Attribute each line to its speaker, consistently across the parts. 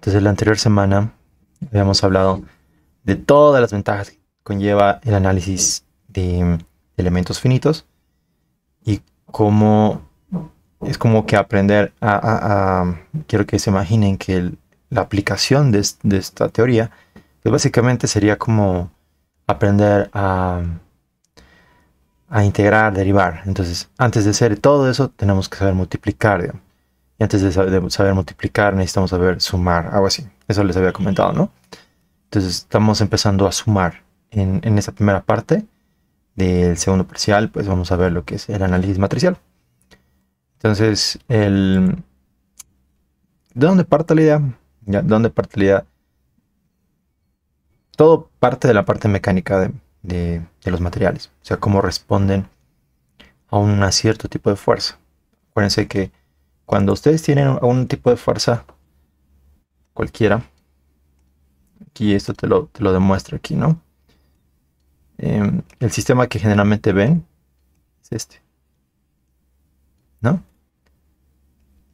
Speaker 1: Entonces la anterior semana habíamos hablado de todas las ventajas que conlleva el análisis de elementos finitos y cómo es como que aprender a, quiero que se imaginen que la aplicación de, esta teoría pues básicamente sería como aprender a, a integrar, derivar. Entonces, antes de hacer todo eso, tenemos que saber multiplicar. Y antes de saber, multiplicar, necesitamos saber sumar, algo así. Eso les había comentado, ¿no? Entonces estamos empezando a sumar en, en esta primera parte del segundo parcial, pues vamos a ver lo que es el análisis matricial. Entonces, el, ¿de dónde parte la idea? ¿De dónde parte la idea? Todo parte de la parte mecánica de, de los materiales, o sea, cómo responden a un cierto tipo de fuerza. Acuérdense que cuando ustedes tienen algún tipo de fuerza cualquiera, aquí esto te lo, te lo demuestra aquí, ¿no? Em, el sistema que generalmente ven es este, ¿no?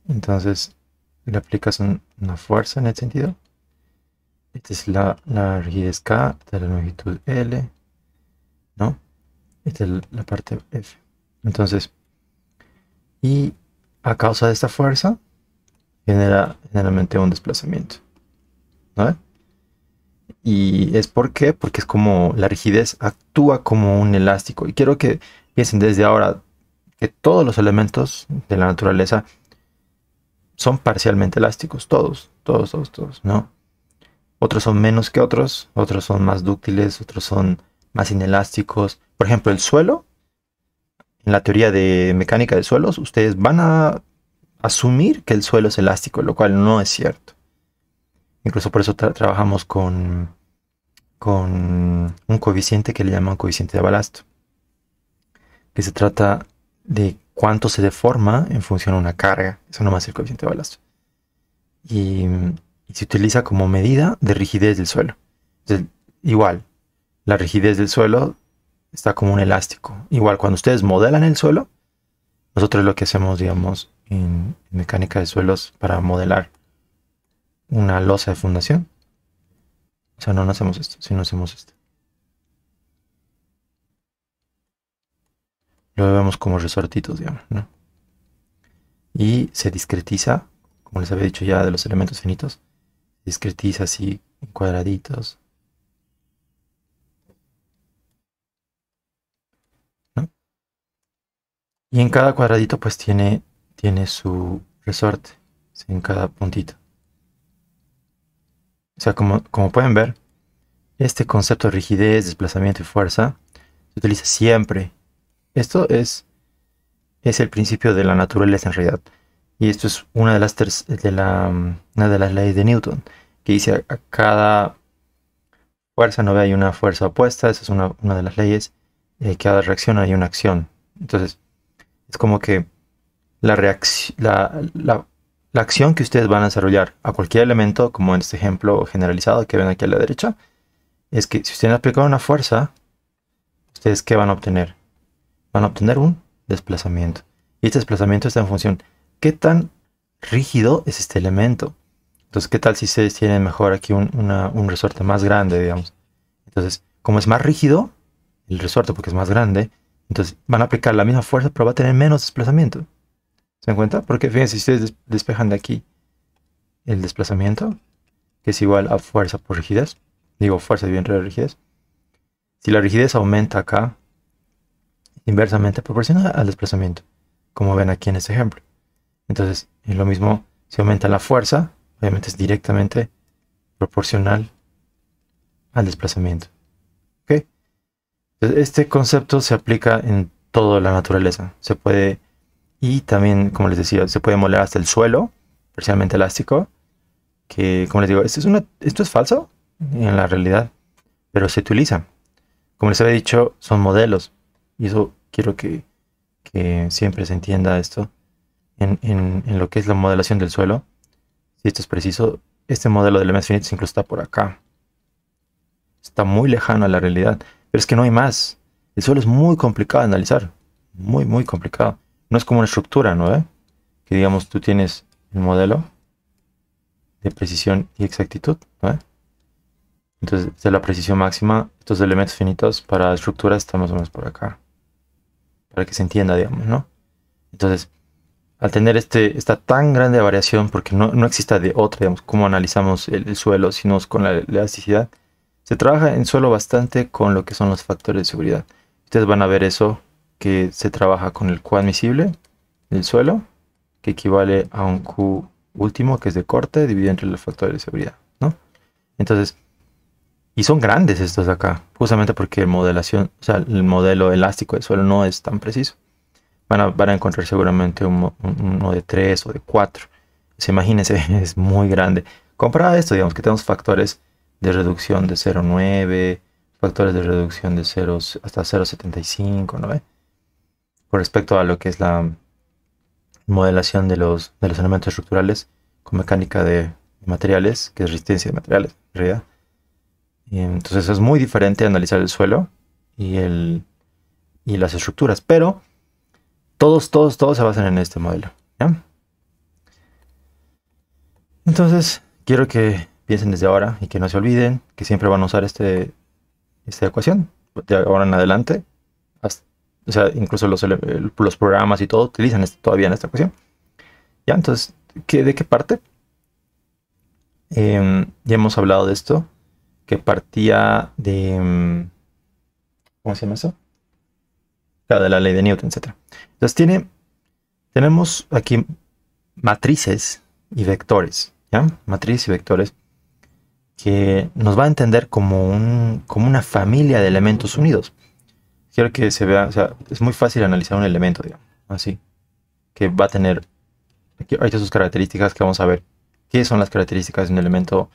Speaker 1: Entonces le aplicas una fuerza en el sentido. Esta es la, la rigidez K, esta es la longitud L, ¿no? Esta es la parte F. Entonces, y a causa de esta fuerza, genera generalmente un desplazamiento. ¿no? Y es por qué, porque es como la rigidez actúa como un elástico. Y quiero que piensen desde ahora que todos los elementos de la naturaleza son parcialmente elásticos, todos, todos, todos, todos, ¿no? Otros son menos que otros, otros son más dúctiles, otros son más inelásticos. Por ejemplo, el suelo en la teoría de mecánica de suelos, ustedes van a asumir que el suelo es elástico, lo cual no es cierto. Incluso por eso trabajamos con, un coeficiente que le llaman coeficiente de balasto, que se trata de cuánto se deforma en función a una carga. Eso más es el coeficiente de balasto. Y, se utiliza como medida de rigidez del suelo. igual, la rigidez del suelo está como un elástico. Igual cuando ustedes modelan el suelo, nosotros lo que hacemos, digamos, en mecánica de suelos para modelar una losa de fundación. O sea, no, hacemos esto, sino hacemos esto. Lo vemos como resortitos, digamos, ¿no? Y se discretiza, como les había dicho ya de los elementos finitos, discretiza así en cuadraditos, Y en cada cuadradito pues tiene, tiene su resorte, en cada puntito. O sea, como, como pueden ver, este concepto de rigidez, desplazamiento y fuerza se utiliza siempre. Esto es, es el principio de la naturaleza en realidad. Y esto es una de las, de la, de las leyes de Newton, que dice a, cada fuerza no ve hay una fuerza opuesta, esa es una, de las leyes, eh, cada reacción hay una acción. Entonces, es como que la, la, acción que ustedes van a desarrollar a cualquier elemento, como en este ejemplo generalizado que ven aquí a la derecha, es que si ustedes aplican una fuerza, ¿ustedes qué van a obtener? Van a obtener un desplazamiento. Y este desplazamiento está en función, ¿qué tan rígido es este elemento? Entonces, ¿qué tal si ustedes tienen mejor aquí un resorte más grande, digamos? Entonces, como es más rígido el resorte porque es más grande, entonces van a aplicar la misma fuerza, pero va a tener menos desplazamiento. ¿Se dan cuenta? Porque fíjense, si ustedes despejan de aquí el desplazamiento, que es igual a fuerza por rigidez, digo fuerza dividida entre la rigidez, si la rigidez aumenta acá, inversamente proporcional al desplazamiento, como ven aquí en este ejemplo. Entonces, es lo mismo, si aumenta la fuerza, obviamente es directamente proporcional al desplazamiento. Este concepto se aplica en toda la naturaleza. Se puede, y también, como les decía, se puede moler hasta el suelo, precisamente elástico, que, como les digo, esto es, falso en la realidad, pero se utiliza. Como les había dicho, son modelos. Y eso quiero que, siempre se entienda esto en, lo que es la modelación del suelo. Si esto es preciso, este modelo de MS finitos incluso está por acá. Está muy lejano a la realidad. Pero es que no hay más. El suelo es muy complicado de analizar. Muy, muy complicado. No es como una estructura, ¿no? Que digamos tú tienes el modelo de precisión y exactitud, Entonces, de la precisión máxima, estos elementos finitos para estructura están más o menos por acá. Para que se entienda, digamos, ¿no? Entonces, al tener este, esta tan grande variación, porque no, no exista de otra, digamos, cómo analizamos el suelo, sino con la elasticidad, se trabaja en suelo bastante con lo que son los factores de seguridad. Ustedes van a ver eso, que se trabaja con el Q admisible del suelo, que equivale a un Q último, que es de corte, dividido entre los factores de seguridad. ¿no? Entonces, y son grandes estos acá, justamente porque el, modelación, sea, el modelo elástico del suelo no es tan preciso. Van a, a encontrar seguramente uno, de 3 o de 4. se pues imagínense, es muy grande. Comparado esto, digamos que tenemos factores de reducción de 0,9, factores de reducción de 0 hasta 0,75, ¿no Con respecto a lo que es la modelación de los, los elementos estructurales con mecánica de materiales, que es resistencia de materiales, realidad. entonces es muy diferente analizar el suelo y, el, y las estructuras, pero todos, todos, todos se basan en este modelo. ¿ya? Entonces, quiero que piensen desde ahora y que no se olviden que siempre van a usar este, esta ecuación de ahora en adelante. o sea, incluso los, programas y todo utilizan este, todavía esta ecuación. Ya, entonces, ¿qué, ¿de qué parte? Em, ya hemos hablado de esto, que partía de... Mm, ¿Cómo se llama eso? de la ley de Newton, etc. Entonces, tiene, tenemos aquí matrices y vectores, ¿ya? Matrices y vectores que nos va a entender como, como una familia de elementos unidos. Quiero que se vea, o sea, es muy fácil analizar un elemento, digamos, así, que va a tener aquí, hay sus características que vamos a ver qué son las características de un elemento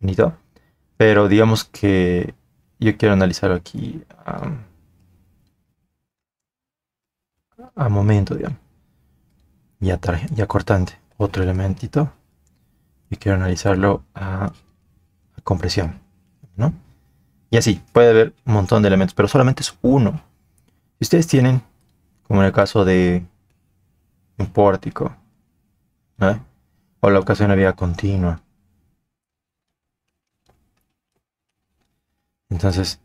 Speaker 1: unido. Pero digamos que yo quiero analizarlo aquí a momento, digamos. Ya, ya cortante. Otro elementito. Y quiero analizarlo a compresión, ¿no? Y así, puede haber un montón de elementos, pero solamente es uno. Si ustedes tienen, como en el caso de un pórtico, o la ocasión de vía continua, Entonces,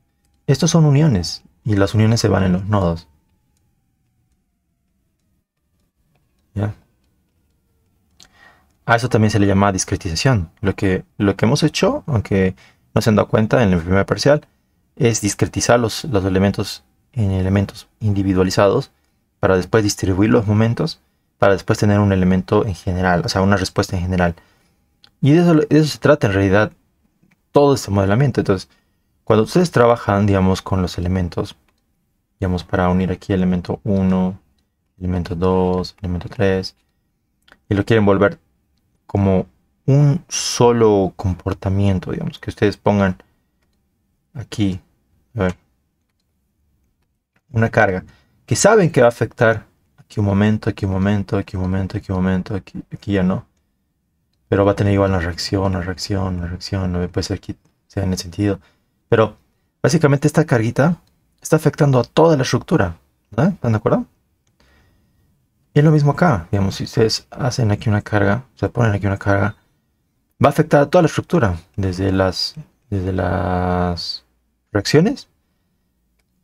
Speaker 1: estos son uniones y las uniones se van en los nodos. ¿Ya? A eso también se le llama discretización. Lo que, lo que hemos hecho, aunque no se han dado cuenta en el primer parcial, es discretizar los, los elementos en elementos individualizados para después distribuir los momentos, para después tener un elemento en general, o sea, una respuesta en general. Y de eso, eso se trata en realidad todo este modelamiento. Entonces, cuando ustedes trabajan, digamos, con los elementos, digamos, para unir aquí elemento 1, elemento 2, elemento 3, y lo quieren volver como un solo comportamiento, digamos, que ustedes pongan aquí, una carga que saben que va a afectar aquí un momento, aquí un momento, aquí un momento, aquí un momento, aquí, ya no. Pero va a tener igual la reacción, la reacción, la reacción, puede ser que sea en el sentido. Pero básicamente esta carguita está afectando a toda la estructura, ¿Están de acuerdo? Y es lo mismo acá, digamos, si ustedes hacen aquí una carga, o sea, ponen aquí una carga, va a afectar a toda la estructura, desde las, desde las reacciones,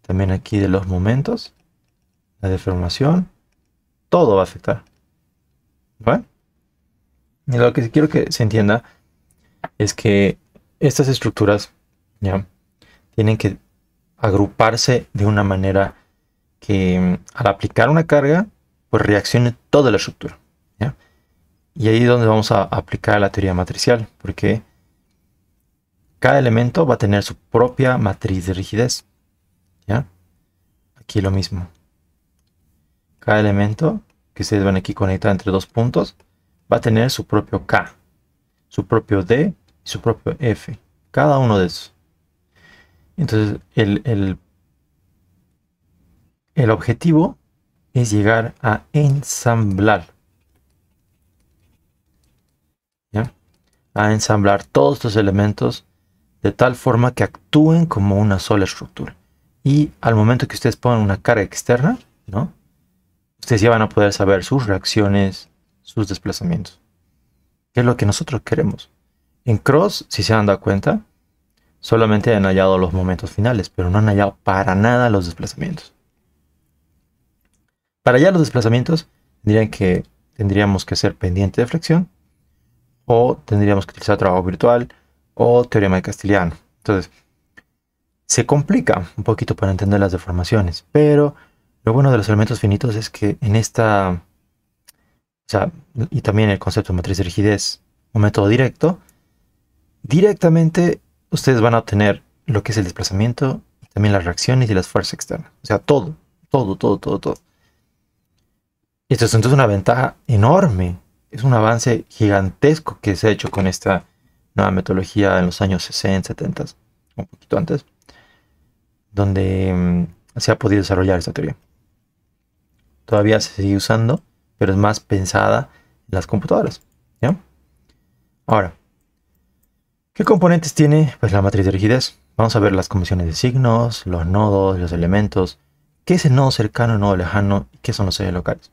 Speaker 1: también aquí de los momentos, la deformación, todo va a afectar. ¿Vale? Y lo que quiero que se entienda es que estas estructuras ¿ya? tienen que agruparse de una manera que al aplicar una carga pues reaccione toda la estructura. Y ahí es donde vamos a aplicar la teoría matricial, porque cada elemento va a tener su propia matriz de rigidez. Aquí lo mismo. Cada elemento que se ven aquí conectado entre dos puntos va a tener su propio K, su propio D y su propio F. Cada uno de esos. Entonces, el, el objetivo es llegar a ensamblar. A ensamblar todos estos elementos de tal forma que actúen como una sola estructura. Y al momento que ustedes pongan una carga externa, ¿no? ustedes ya van a poder saber sus reacciones, sus desplazamientos. Que es lo que nosotros queremos. En Cross, si se han dado cuenta, solamente han hallado los momentos finales, pero no han hallado para nada los desplazamientos. Para allá los desplazamientos dirían que, tendríamos que ser pendiente de flexión o tendríamos que utilizar trabajo virtual o teorema de castellano. Entonces, se complica un poquito para entender las deformaciones, pero lo bueno de los elementos finitos es que en esta, o sea, y también el concepto de matriz de rigidez un método directo, directamente ustedes van a obtener lo que es el desplazamiento también las reacciones y las fuerzas externas. O sea, todo, todo, todo, todo, todo. Esto es entonces una ventaja enorme, es un avance gigantesco que se ha hecho con esta nueva metodología en los años 60, 70, un poquito antes, donde mm, se ha podido desarrollar esta teoría. Todavía se sigue usando, pero es más pensada en las computadoras. Ahora, ¿qué componentes tiene pues, la matriz de rigidez? Vamos a ver las comisiones de signos, los nodos, los elementos, qué es el nodo cercano, el nodo lejano qué son los seres locales.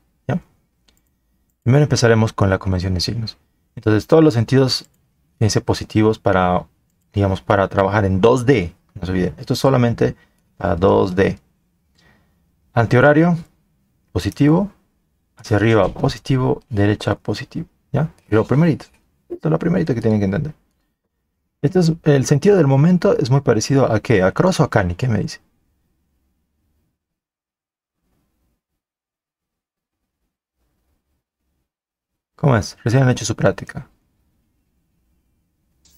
Speaker 1: Primero empezaremos con la convención de signos. Entonces todos los sentidos fíjense, positivos para, digamos, para trabajar en 2D. No se esto es solamente a 2D. Antihorario, positivo. Hacia arriba, positivo. Derecha, positivo. ¿Ya? Lo primerito. Esto es lo primerito que tienen que entender. Esto es, el sentido del momento es muy parecido a qué? ¿A Cross o ¿Qué me dice? ¿Cómo es? Recién han hecho su práctica.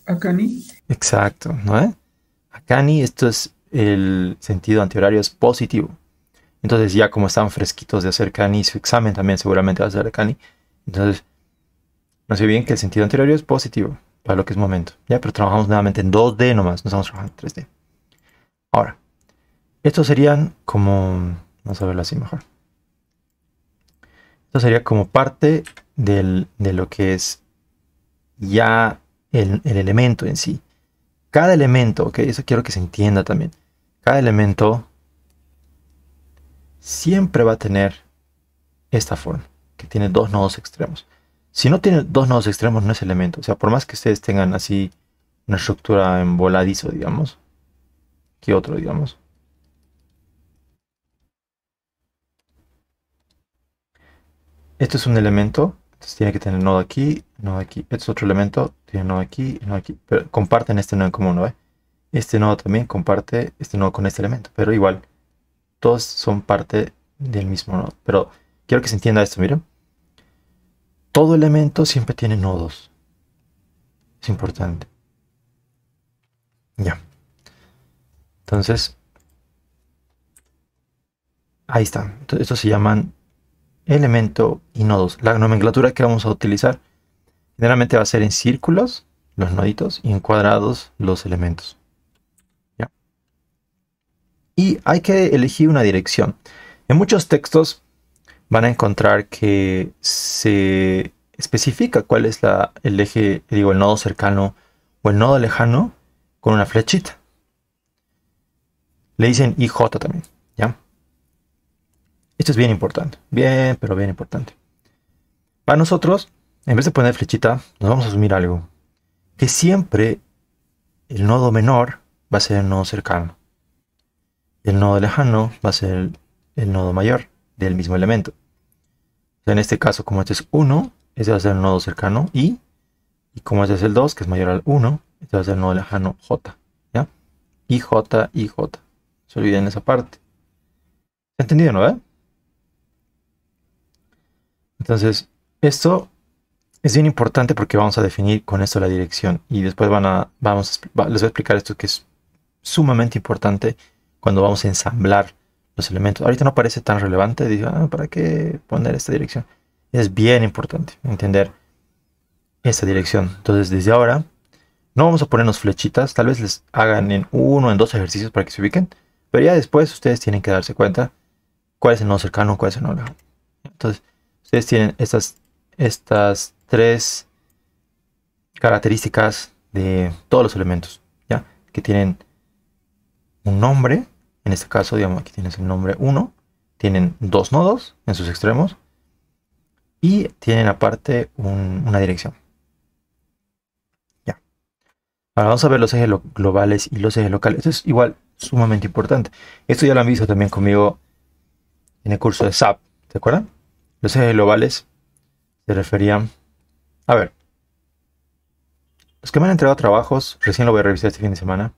Speaker 2: Akani.
Speaker 1: Exacto, ¿no es? ¿Eh? esto es el sentido antihorario es positivo. Entonces ya como están fresquitos de hacer Kani, su examen también seguramente va a ser Kani. Entonces, no sé bien que el sentido antihorario es positivo para lo que es momento. Ya, pero trabajamos nuevamente en 2D nomás, no estamos trabajando en 3D. Ahora, estos serían como, vamos a verlo así mejor. Esto sería como parte del, de lo que es ya el, el, elemento en sí. Cada elemento, que eso quiero que se entienda también. Cada elemento siempre va a tener esta forma, que tiene dos nodos extremos. Si no tiene dos nodos extremos, no es elemento. O sea, por más que ustedes tengan así una estructura en voladizo, digamos, que otro, digamos. Esto es un elemento entonces tiene que tener nodo aquí, nodo aquí. Este es otro elemento, tiene nodo aquí, nodo aquí. Pero comparten este nodo en común, ¿no? Este nodo también comparte este nodo con este elemento. Pero igual, todos son parte del mismo nodo. Pero quiero que se entienda esto, miren. Todo elemento siempre tiene nodos. Es importante. Ya. Entonces, ahí está. Estos se llaman elemento y nodos. La nomenclatura que vamos a utilizar generalmente va a ser en círculos los noditos y en cuadrados los elementos. Y hay que elegir una dirección. En muchos textos van a encontrar que se especifica cuál es el eje, digo, el nodo cercano o el nodo lejano con una flechita. Le dicen IJ también, ¿ya? Esto es bien importante, bien, pero bien importante. Para nosotros, en vez de poner flechita, nos vamos a asumir algo. Que siempre el nodo menor va a ser el nodo cercano. El nodo lejano va a ser el, nodo mayor del mismo elemento. En este caso, como este es 1, este va a ser el nodo cercano y, y como este es el 2, que es mayor al 1, este va a ser el nodo lejano j. ¿Ya? Y j, y j. Se olviden esa parte. ¿Entendido, no? Eh? Entonces, esto es bien importante porque vamos a definir con esto la dirección y después van a, vamos, les voy a explicar esto que es sumamente importante cuando vamos a ensamblar los elementos. Ahorita no parece tan relevante, digo, ah, ¿para qué poner esta dirección? Es bien importante entender esta dirección. Entonces, desde ahora, no vamos a ponernos flechitas, tal vez les hagan en uno o en dos ejercicios para que se ubiquen, pero ya después ustedes tienen que darse cuenta cuál es el nodo cercano, cuál es el nodo Entonces, ustedes tienen estas, tres características de todos los elementos, ¿ya? Que tienen un nombre, en este caso, digamos, aquí tienes el nombre 1, tienen dos nodos en sus extremos y tienen aparte una dirección. Ya. Ahora vamos a ver los ejes globales y los ejes locales. Esto es igual sumamente importante. Esto ya lo han visto también conmigo en el curso de SAP, ¿se acuerdan? Los ejes globales se referían... A ver. Los que me han entregado trabajos, recién lo voy a revisar este fin de semana.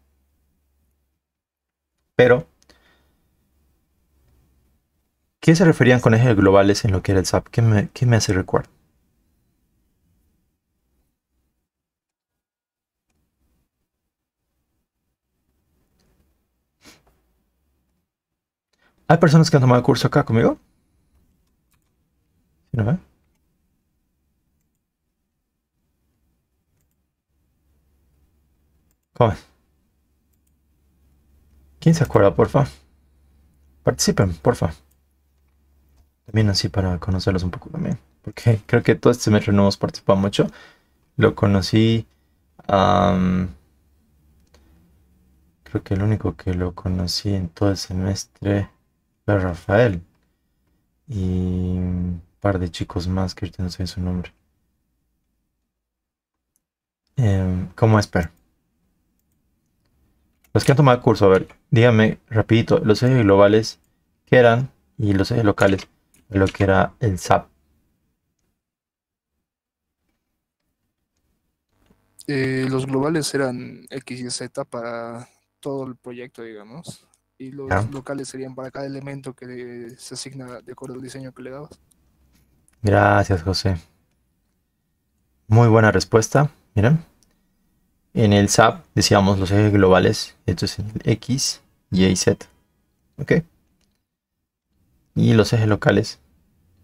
Speaker 1: Pero... ¿Qué se referían con ejes globales en lo que era el SAP? ¿Qué me, qué me hace recuerdo? ¿Hay personas que han tomado curso acá conmigo? ¿Quién se acuerda, porfa? Participen, porfa. También así para conocerlos un poco también. Porque creo que todo este semestre no hemos participado mucho. Lo conocí. creo que el único que lo conocí en todo el semestre fue Rafael. Y par de chicos más que no sé su nombre. Eh, ¿Cómo es Los que han tomado el curso, a ver, díganme rapidito, los ejes globales que eran y los ejes locales, lo que era el SAP. Eh, los globales eran X y Z para todo el proyecto, digamos. Y los locales serían para cada elemento que se asigna de acuerdo al diseño que le dabas. Gracias, José. Muy buena respuesta. Miren. En el SAP decíamos los ejes globales. Esto es el X, Y Z. ¿Ok? Y los ejes locales.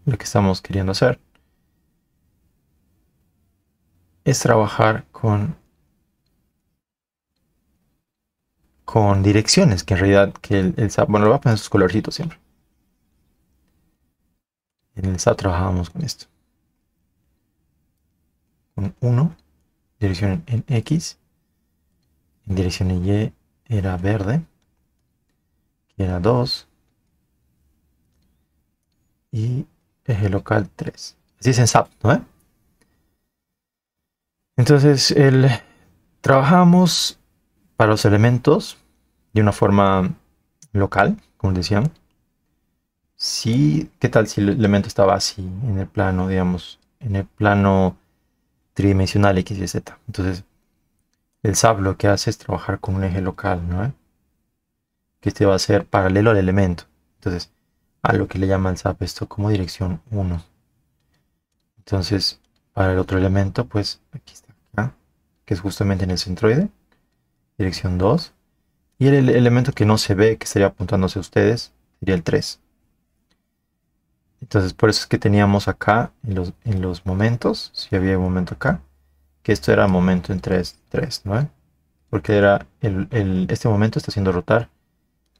Speaker 1: Lo que estamos queriendo hacer es trabajar con con direcciones que en realidad que el, SAP, bueno, lo va a poner sus colorcitos siempre. En el SAP trabajábamos con esto.
Speaker 2: Con 1,
Speaker 1: dirección en X, en dirección en Y era verde, que era 2, y eje local 3. Así es en SAP, ¿no? Entonces, el, trabajamos para los elementos de una forma local, como decían, ¿qué tal si el elemento estaba así en el plano, digamos, en el plano tridimensional X y Z? Entonces, el SAP lo que hace es trabajar con un eje local, ¿no? Que este va a ser paralelo al elemento. Entonces, a lo que le llama el SAP esto como dirección 1. Entonces, para el otro elemento, pues aquí está acá, ¿ah? que es justamente en el centroide, dirección 2. Y el elemento que no se ve, que estaría apuntándose a ustedes, sería el 3. Entonces por eso es que teníamos acá en los, momentos, si había un momento acá, que esto era momento en 3, 3, ¿no? Porque era este momento está haciendo rotar,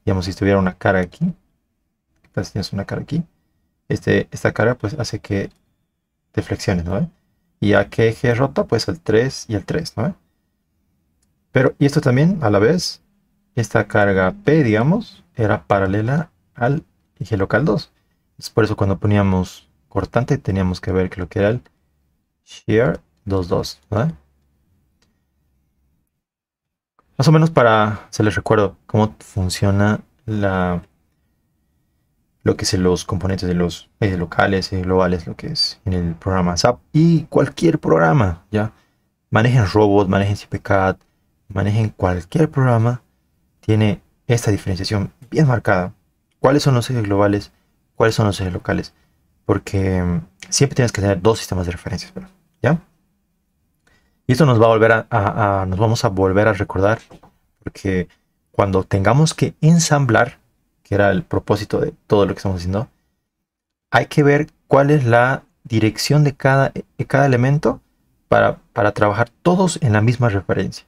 Speaker 1: digamos, si estuviera una cara aquí, pues, tienes una cara aquí, este, esta carga pues hace que te ¿no? Y a qué eje rota, pues al 3 y al 3, ¿no? Pero, y esto también, a la vez, esta carga P, digamos, era paralela al eje local 2. Es por eso cuando poníamos cortante teníamos que ver que lo que era el share 22, Más o menos para, se les recuerdo cómo funciona la lo que son los componentes de los locales, y globales, lo que es en el programa SAP y cualquier programa, ¿ya? Manejen robot, manejen CPCAT, manejen cualquier programa, tiene esta diferenciación bien marcada. ¿Cuáles son los ejes globales? cuáles son los ejes locales. Porque mm, siempre tienes que tener dos sistemas de referencias, ¿ya? Y esto nos va a volver a, nos vamos a volver a recordar, porque cuando tengamos que ensamblar, que era el propósito de todo lo que estamos haciendo, hay que ver cuál es la dirección de cada, cada elemento para, trabajar todos en la misma referencia.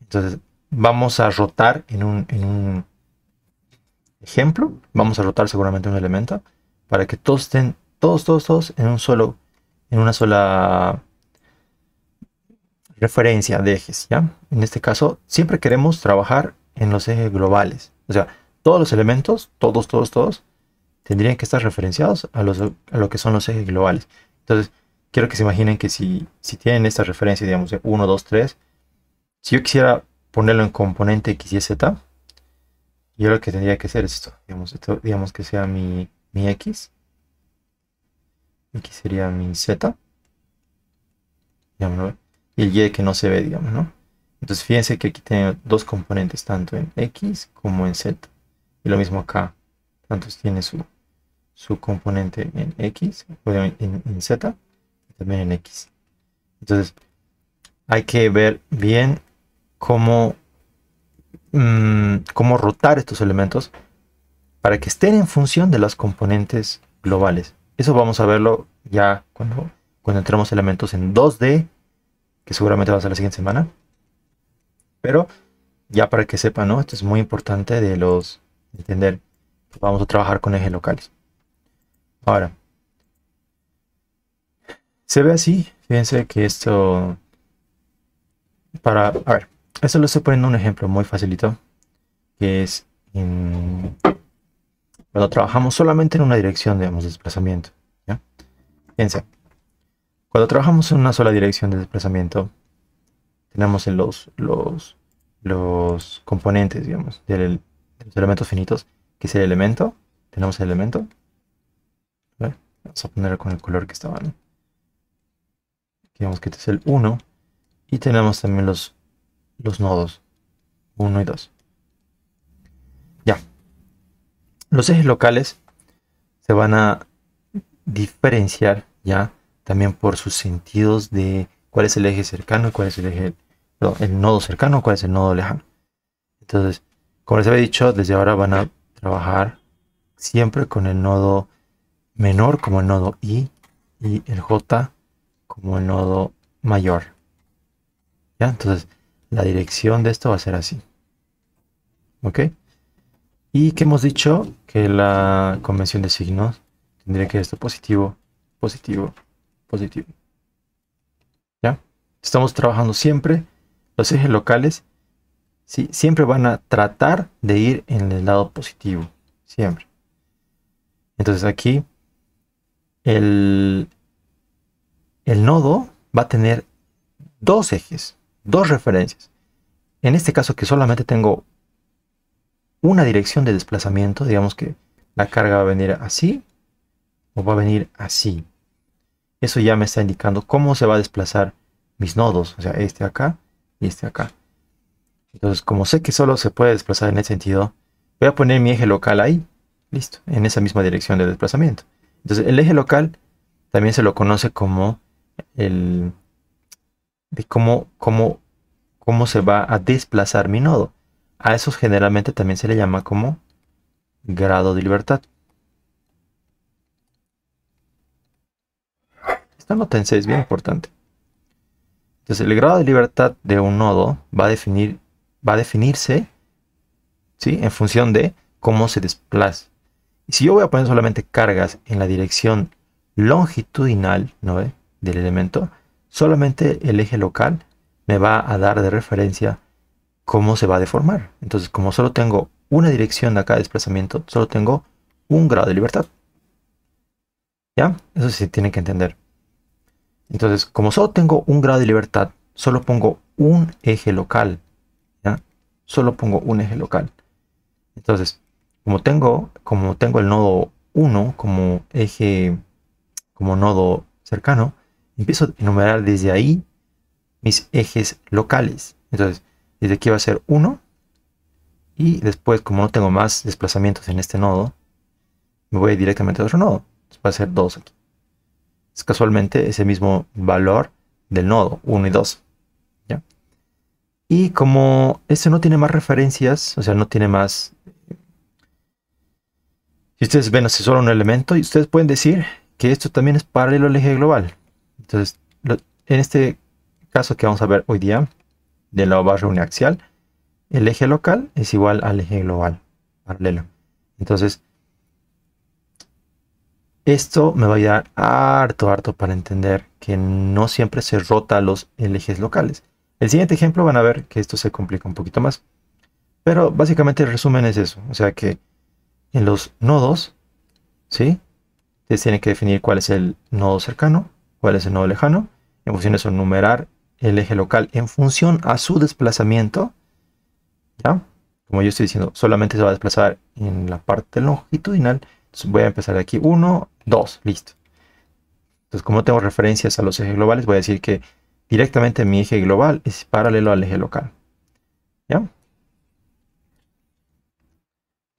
Speaker 1: Entonces, vamos a rotar en un, ejemplo, vamos a rotar seguramente un elemento para que todos estén, todos, todos, todos en un solo, en una sola referencia de ejes, ¿ya? En este caso, siempre queremos trabajar en los ejes globales. O sea, todos los elementos, todos, todos, todos, tendrían que estar referenciados a, los, lo que son los ejes globales. Entonces, quiero que se imaginen que si, si tienen esta referencia, digamos, de 1, 2, 3, si yo quisiera ponerlo en componente x, y, z, yo lo que tendría que hacer es esto, digamos, esto, digamos que sea mi, mi X, aquí sería mi Z, y el Y que no se ve, digamos, ¿no? Entonces fíjense que aquí tiene dos componentes, tanto en X como en Z, y lo mismo acá, Entonces, tiene su, componente en X, en Z, y también en X. Entonces, hay que ver bien cómo Mm, cómo rotar estos elementos para que estén en función de las componentes globales. Eso vamos a verlo ya cuando, cuando entremos elementos en 2D, que seguramente va a ser la siguiente semana. Pero ya para que sepan, ¿no? Esto es muy importante de los entender. Vamos a trabajar con ejes locales. Ahora, se ve así. Fíjense que esto para, a ver, eso lo estoy poniendo un ejemplo muy facilito, que es en, mm, cuando trabajamos solamente en una dirección, digamos, de desplazamiento. ¿ya? cuando trabajamos en una sola dirección de desplazamiento, tenemos en los, los, componentes, digamos, de los elementos finitos, que es el elemento, tenemos el elemento, vamos a ponerlo con el color que estaba, digamos que este es el 1, y tenemos también los los nodos 1 y 2. Ya. Los ejes locales se van a diferenciar ya también por sus sentidos de cuál es el eje cercano, y cuál es el eje, el nodo cercano, cuál es el nodo lejano. Entonces, como les había dicho, desde ahora van a trabajar siempre con el nodo menor como el nodo i y el j como el nodo mayor. ¿Ya? Entonces, la dirección de esto va a ser así. ¿Ok? Y que hemos dicho que la convención de signos tendría que ser esto positivo, positivo, positivo. ¿Ya? Estamos trabajando siempre los ejes locales. ¿sí? Siempre van a tratar de ir en el lado positivo. Siempre. Entonces aquí el, el nodo va a tener dos ejes dos referencias. En este caso que solamente tengo una dirección de desplazamiento, digamos que la carga va a venir así o va a venir así. Eso ya me está indicando cómo se va a desplazar mis nodos, o sea, este acá y este acá. Entonces, como sé que solo se puede desplazar en ese sentido, voy a poner mi eje local ahí, listo, en esa misma dirección de desplazamiento. Entonces, el eje local también se lo conoce como el cómo, se va a desplazar mi nodo. A eso generalmente también se le llama como grado de libertad. Esta nota en 6 es bien importante. Entonces el grado de libertad de un nodo va a, definir, va a definirse ¿sí? en función de cómo se desplaza. Y si yo voy a poner solamente cargas en la dirección longitudinal del elemento, solamente el eje local me va a dar de referencia cómo se va a deformar. Entonces, como solo tengo una dirección de acá de desplazamiento, solo tengo un grado de libertad. ¿Ya? Eso sí tiene que entender. Entonces, como solo tengo un grado de libertad, solo pongo un eje local. ¿ya? Solo pongo un eje local. Entonces, como tengo, como tengo el nodo 1 como eje, como nodo cercano, empiezo a enumerar desde ahí mis ejes locales. Entonces, desde aquí va a ser 1. Y después, como no tengo más desplazamientos en este nodo, me voy directamente a otro nodo. va a ser 2 aquí. Es casualmente ese mismo valor del nodo, 1 y 2. Y como este no tiene más referencias, o sea, no tiene más... Si ustedes ven así solo un elemento, y ustedes pueden decir que esto también es paralelo al eje global. Entonces, en este caso que vamos a ver hoy día de la barra uniaxial, el eje local es igual al eje global paralelo. Entonces, esto me va a ayudar harto, harto para entender que no siempre se rota los ejes locales. El siguiente ejemplo van a ver que esto se complica un poquito más. Pero básicamente el resumen es eso. O sea que en los nodos, ¿sí? Ustedes tienen que definir cuál es el nodo cercano, cuál es el nodo lejano, en función de eso, numerar el eje local en función a su desplazamiento, Como yo estoy diciendo, solamente se va a desplazar en la parte longitudinal, entonces voy a empezar aquí 1, 2, listo. Entonces, como tengo referencias a los ejes globales, voy a decir que directamente mi eje global es paralelo al eje local. ¿Ya?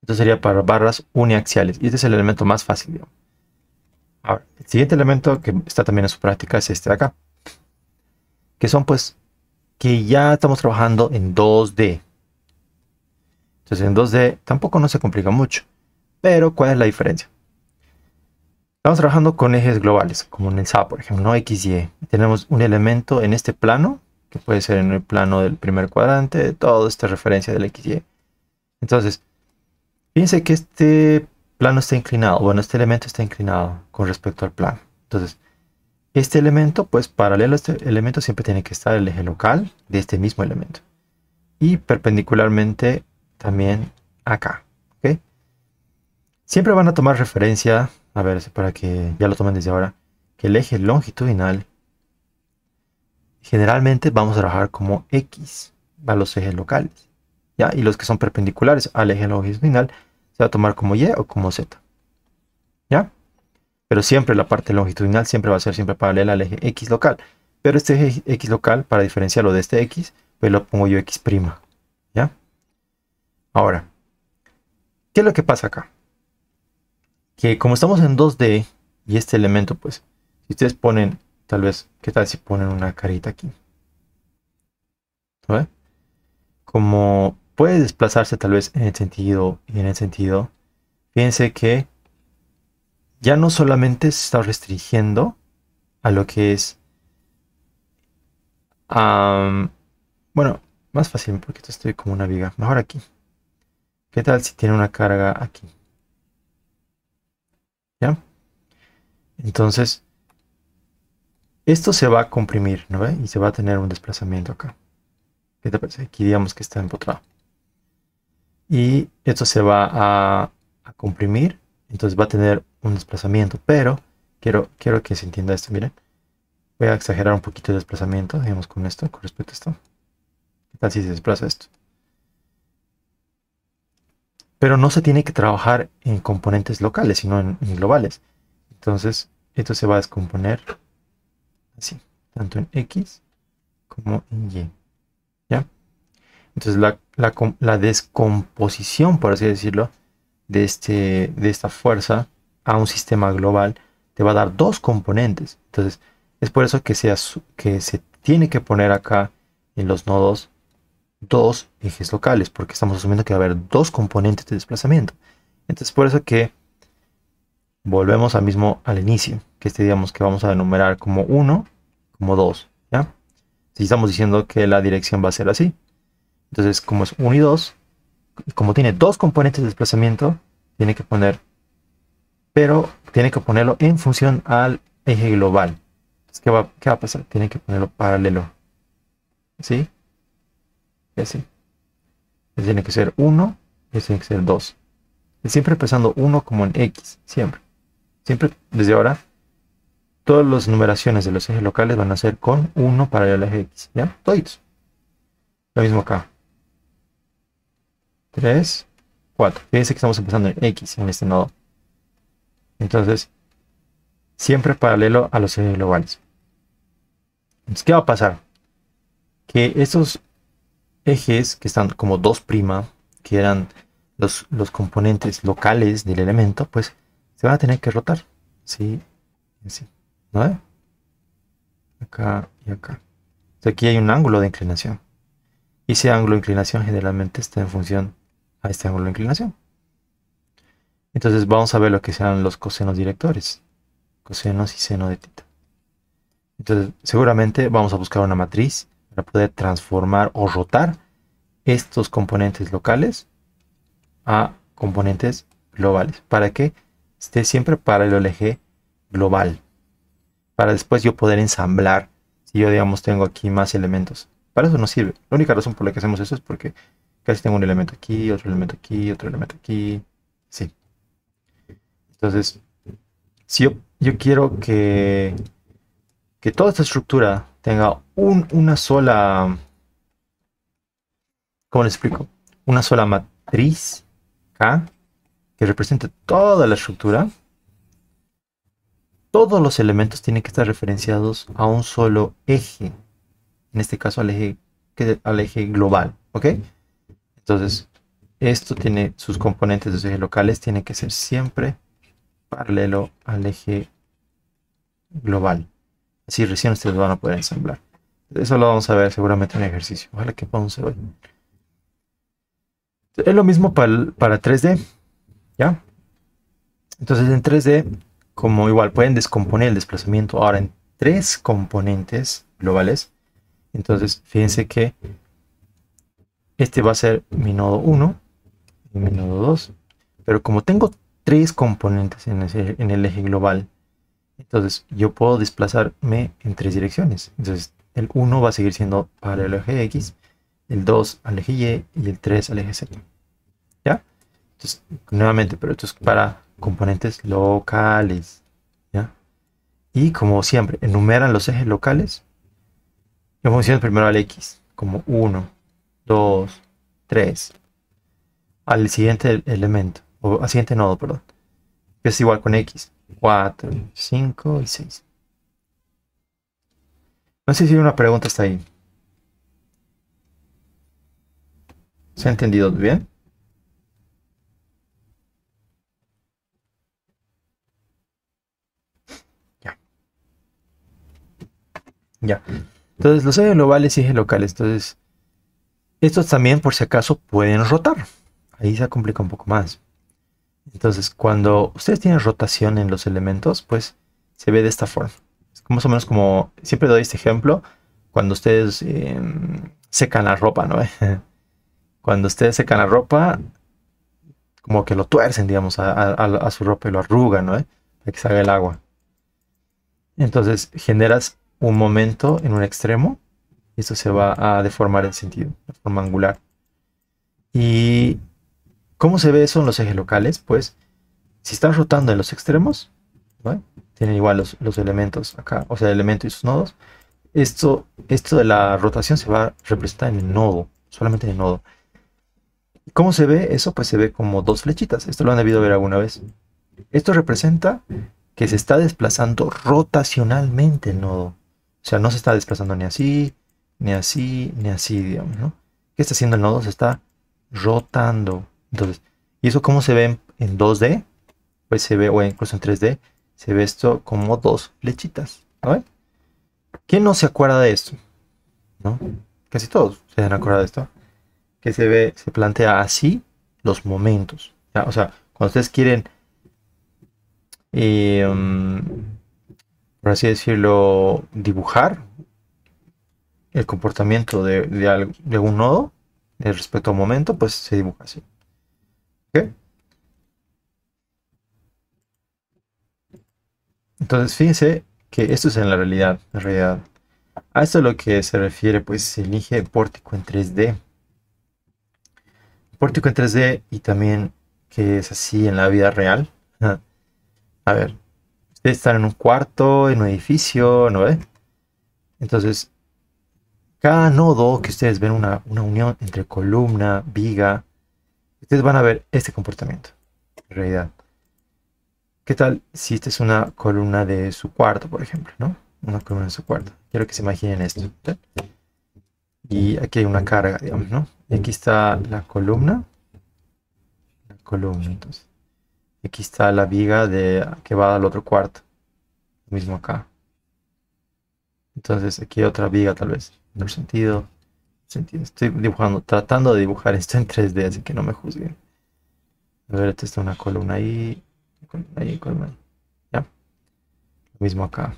Speaker 1: Esto sería para barras uniaxiales. Y este es el elemento más fácil, digamos. Ahora, el siguiente elemento que está también en su práctica es este de acá, que son pues que ya estamos trabajando en 2D. Entonces en 2D tampoco no se complica mucho, pero ¿cuál es la diferencia? Estamos trabajando con ejes globales, como en el SAP, por ejemplo, ¿no? X, e. Tenemos un elemento en este plano, que puede ser en el plano del primer cuadrante, de toda esta referencia del XY. E. Entonces, fíjense que este plano está inclinado, bueno, este elemento está inclinado con respecto al plano. Entonces, este elemento, pues paralelo a este elemento siempre tiene que estar el eje local de este mismo elemento. Y perpendicularmente también acá. ¿okay? Siempre van a tomar referencia, a ver, para que ya lo tomen desde ahora, que el eje longitudinal generalmente vamos a trabajar como X a los ejes locales. ¿ya? Y los que son perpendiculares al eje longitudinal a tomar como Y o como Z. ¿Ya? Pero siempre la parte longitudinal siempre va a ser siempre paralela al eje X local. Pero este eje X local, para diferenciarlo de este X, pues lo pongo yo X'. ¿Ya? Ahora, ¿qué es lo que pasa acá? Que como estamos en 2D y este elemento, pues, si ustedes ponen, tal vez, ¿qué tal si ponen una carita aquí? Como puede desplazarse tal vez en el sentido y en el sentido, fíjense que ya no solamente se está restringiendo a lo que es... bueno, más fácil porque esto estoy como una viga. Mejor aquí. ¿Qué tal si tiene una carga aquí? ¿Ya? Entonces, esto se va a comprimir, ¿no ve? Y se va a tener un desplazamiento acá. ¿Qué te parece? Aquí digamos que está empotrado y esto se va a, comprimir, entonces va a tener un desplazamiento, pero quiero, quiero que se entienda esto, miren. Voy a exagerar un poquito el desplazamiento, digamos con esto, con respecto a esto. ¿Qué tal si se desplaza esto? Pero no se tiene que trabajar en componentes locales, sino en globales. Entonces, esto se va a descomponer así, tanto en X como en Y. ¿Ya? Entonces, la, la, descomposición, por así decirlo, de, este, de esta fuerza a un sistema global te va a dar dos componentes. Entonces, es por eso que se, que se tiene que poner acá en los nodos dos ejes locales, porque estamos asumiendo que va a haber dos componentes de desplazamiento. Entonces, por eso que volvemos al mismo al inicio, que este digamos que vamos a enumerar como uno como 2, ¿ya? Si estamos diciendo que la dirección va a ser así, entonces, como es 1 y 2, como tiene dos componentes de desplazamiento, tiene que poner, pero tiene que ponerlo en función al eje global. Entonces, ¿qué va, a pasar? Tiene que ponerlo paralelo. ¿Sí? así. tiene que ser 1 y tiene que ser 2. Siempre empezando 1 como en X, siempre. Siempre, desde ahora, todas las numeraciones de los ejes locales van a ser con 1 paralelo al eje X. ¿Ya? Todos. Lo mismo acá. 3, 4. Fíjense que estamos empezando en X en este nodo. Entonces, siempre paralelo a los ejes globales. Entonces, ¿qué va a pasar? Que estos ejes que están como 2', que eran los, componentes locales del elemento, pues se van a tener que rotar. Sí, así. ¿No? Acá y acá. aquí hay un ángulo de inclinación. Y ese ángulo de inclinación generalmente está en función a este ángulo de inclinación. Entonces vamos a ver lo que serán los cosenos directores, cosenos y seno de teta. Entonces seguramente vamos a buscar una matriz para poder transformar o rotar estos componentes locales a componentes globales para que esté siempre para el eje global para después yo poder ensamblar si yo digamos tengo aquí más elementos para eso no sirve la única razón por la que hacemos eso es porque casi tengo un elemento aquí, otro elemento aquí, otro elemento aquí. Sí. Entonces, si yo, quiero que, que toda esta estructura tenga una sola... ¿Cómo le explico? Una sola matriz K ¿ah? que represente toda la estructura. Todos los elementos tienen que estar referenciados a un solo eje. En este caso al eje, al eje global. ¿Ok? Entonces, esto tiene sus componentes de los ejes locales, tiene que ser siempre paralelo al eje global. Así recién ustedes van a poder ensamblar. Eso lo vamos a ver seguramente en el ejercicio. Ojalá que podamos hoy. Es lo mismo para, para 3D. ¿Ya? Entonces en 3D, como igual pueden descomponer el desplazamiento ahora en tres componentes globales. Entonces, fíjense que este va a ser mi nodo 1 y mi nodo 2. Pero como tengo tres componentes en, el eje global, entonces yo puedo desplazarme en tres direcciones. Entonces el 1 va a seguir siendo para el eje X, el 2 al eje Y y el 3 al eje Z. ¿Ya? Entonces, nuevamente, pero esto es para componentes locales. ¿Ya? Y como siempre, enumeran los ejes locales. Yo funciono primero al X como 1 2, 3 al siguiente elemento, o al siguiente nodo, perdón, que es igual con x, 4, 5 y 6. No sé si hay una pregunta hasta ahí. ¿Se ha entendido bien? Ya. Ya. Entonces, los ejes globales y ejes locales. Entonces, estos también, por si acaso, pueden rotar. Ahí se complica un poco más. Entonces, cuando ustedes tienen rotación en los elementos, pues se ve de esta forma. Es más o menos como, siempre doy este ejemplo, cuando ustedes em, secan la ropa, ¿no? cuando ustedes secan la ropa, como que lo tuercen, digamos, a, a su ropa y lo arrugan, ¿no? Para que salga el agua. Entonces generas un momento en un extremo esto se va a deformar en sentido, de forma angular. ¿Y cómo se ve eso en los ejes locales? Pues si está rotando en los extremos, tienen igual los, elementos acá, o sea, el elemento y sus nodos. Esto, esto de la rotación se va a representar en el nodo, solamente en el nodo. ¿Cómo se ve eso? Pues se ve como dos flechitas. Esto lo han debido ver alguna vez. Esto representa que se está desplazando rotacionalmente el nodo. O sea, no se está desplazando ni así, ni así, ni así, digamos, ¿no? ¿Qué está haciendo el nodo? Se está rotando. Entonces, ¿y eso cómo se ve en, 2D? Pues se ve, o incluso en 3D, se ve esto como dos flechitas, ¿no? ¿Quién no se acuerda de esto? ¿No? Casi todos se han acordado de esto. Que se ve, se plantea así los momentos. O sea, cuando ustedes quieren, eh, mm, por así decirlo, dibujar el comportamiento de, un nodo eh, respecto a un momento, pues se dibuja así. Entonces, fíjense que esto es en la realidad, realidad. A esto es lo que se refiere, pues se elige pórtico en 3D. pórtico en 3D y también que es así en la vida real. A ver, ustedes están en un cuarto, en un edificio, ¿no ve? Entonces, cada nodo que ustedes ven una, una unión entre columna, viga, ustedes van a ver este comportamiento, en realidad. ¿Qué tal si esta es una columna de su cuarto, por ejemplo? ¿no? Una columna de su cuarto. Quiero que se imaginen esto. Y aquí hay una carga, digamos, ¿no? Y aquí está la columna. La columna, entonces. Aquí está la viga de, que va al otro cuarto. Lo mismo acá. Entonces, aquí otra viga, tal vez el sentido, Estoy dibujando, tratando de dibujar esto en 3D, así que no me juzguen. A ver, esto está una columna ahí, columna ahí, columna Ya. Lo mismo acá.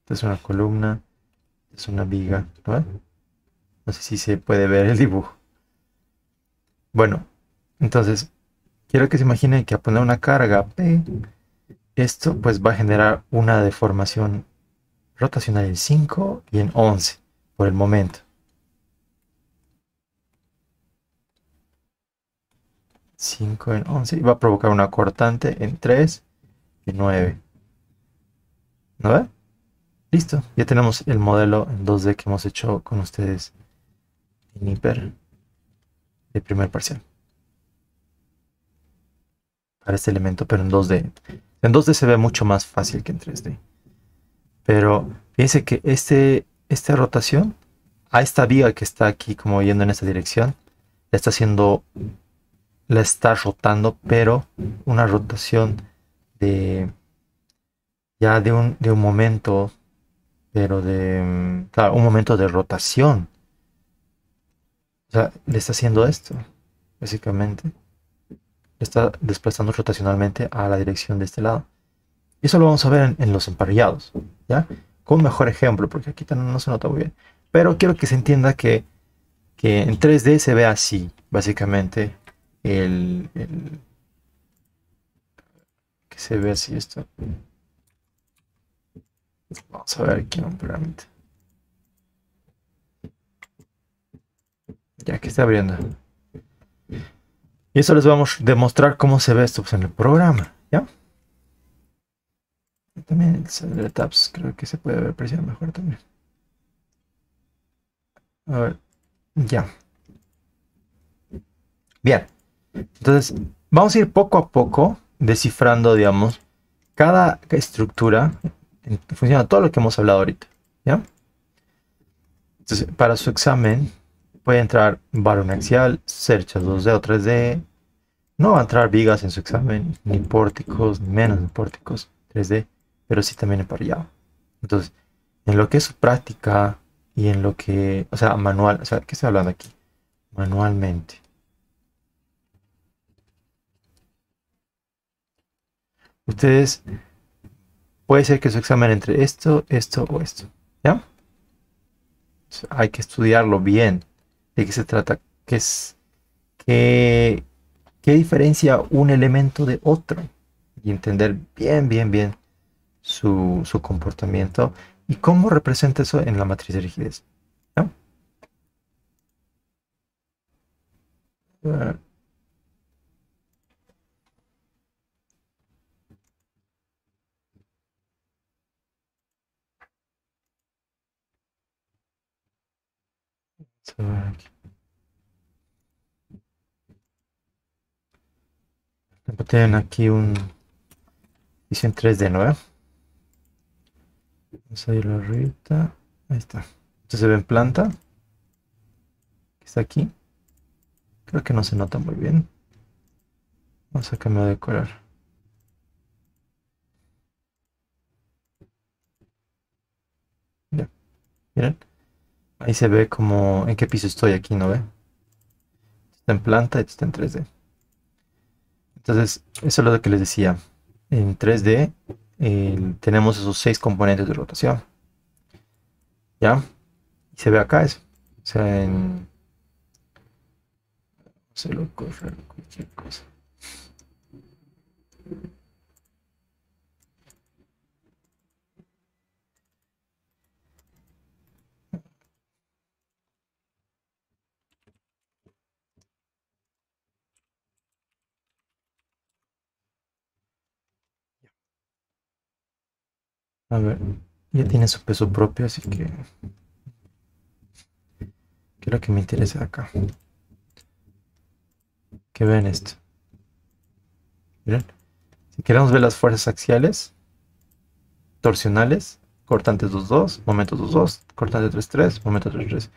Speaker 1: Esta es una columna, es una viga. ¿no? no sé si se puede ver el dibujo. Bueno, entonces, quiero que se imaginen que a poner una carga P, esto pues va a generar una deformación rotacional en 5 y en 11 por el momento. ...5 en 11... ...y va a provocar una cortante en 3 y 9... ¿no ve? Listo, ya tenemos el modelo en 2D que hemos hecho con ustedes en hiper de primer parcial. Para este elemento, pero en 2D. En 2D se ve mucho más fácil que en 3D. Pero fíjense que este, esta rotación a esta viga que está aquí como yendo en esta dirección, la está haciendo, la está rotando, pero una rotación de ya de un, momento, pero de, un momento de rotación. O sea, le está haciendo esto, básicamente. Le está desplazando rotacionalmente a la dirección de este lado. eso lo vamos a ver en, en los emparellados. ¿ya? Con mejor ejemplo, porque aquí no, se nota muy bien. Pero quiero que se entienda que, en 3D se ve así, básicamente, el, que se ve así esto. Vamos a ver aquí un programita Ya que está abriendo. Y eso les vamos a demostrar cómo se ve esto pues, en el programa. ¿Ya? También el tabs creo que se puede ver apreciar mejor también. A ver, ya. Bien, entonces vamos a ir poco a poco descifrando, digamos, cada estructura en función de todo lo que hemos hablado ahorita. ¿ya? Entonces, para su examen puede entrar barón axial, cerchas 2D o 3D. No va a entrar vigas en su examen, ni pórticos, ni menos pórticos 3D pero sí también emparrillado. Entonces, en lo que es su práctica y en lo que, o sea, manual, o sea, ¿qué estoy hablando aquí? Manualmente. Ustedes, puede ser que su examen entre esto, esto o esto, ¿ya? hay que estudiarlo bien, de qué se trata, qué es, qué, qué diferencia un elemento de otro y entender bien, bien, bien su, su comportamiento y cómo representa eso en la matriz de rigidez. ¿no? Tienen aquí un... Dicen 3 de 9 Vamos a la arriba. Ahí está. Entonces se ve en planta. Está aquí. Creo que no se nota muy bien. Vamos a cambiar de color. Miren. Ahí se ve como en qué piso estoy aquí, ¿no ve? Está en planta y está en 3D. Entonces, eso es lo que les decía. En 3D tenemos esos seis componentes de rotación. ¿Ya? Y se ve acá eso. en... Mm. Se lo corre cualquier cosa. A ver, ya tiene su peso propio, así que... quiero que me interesa acá? Que ven esto. Miren. Si queremos ver las fuerzas axiales, torsionales, cortantes 2-2, momento 2-2, cortante 3-3, momento 3 Es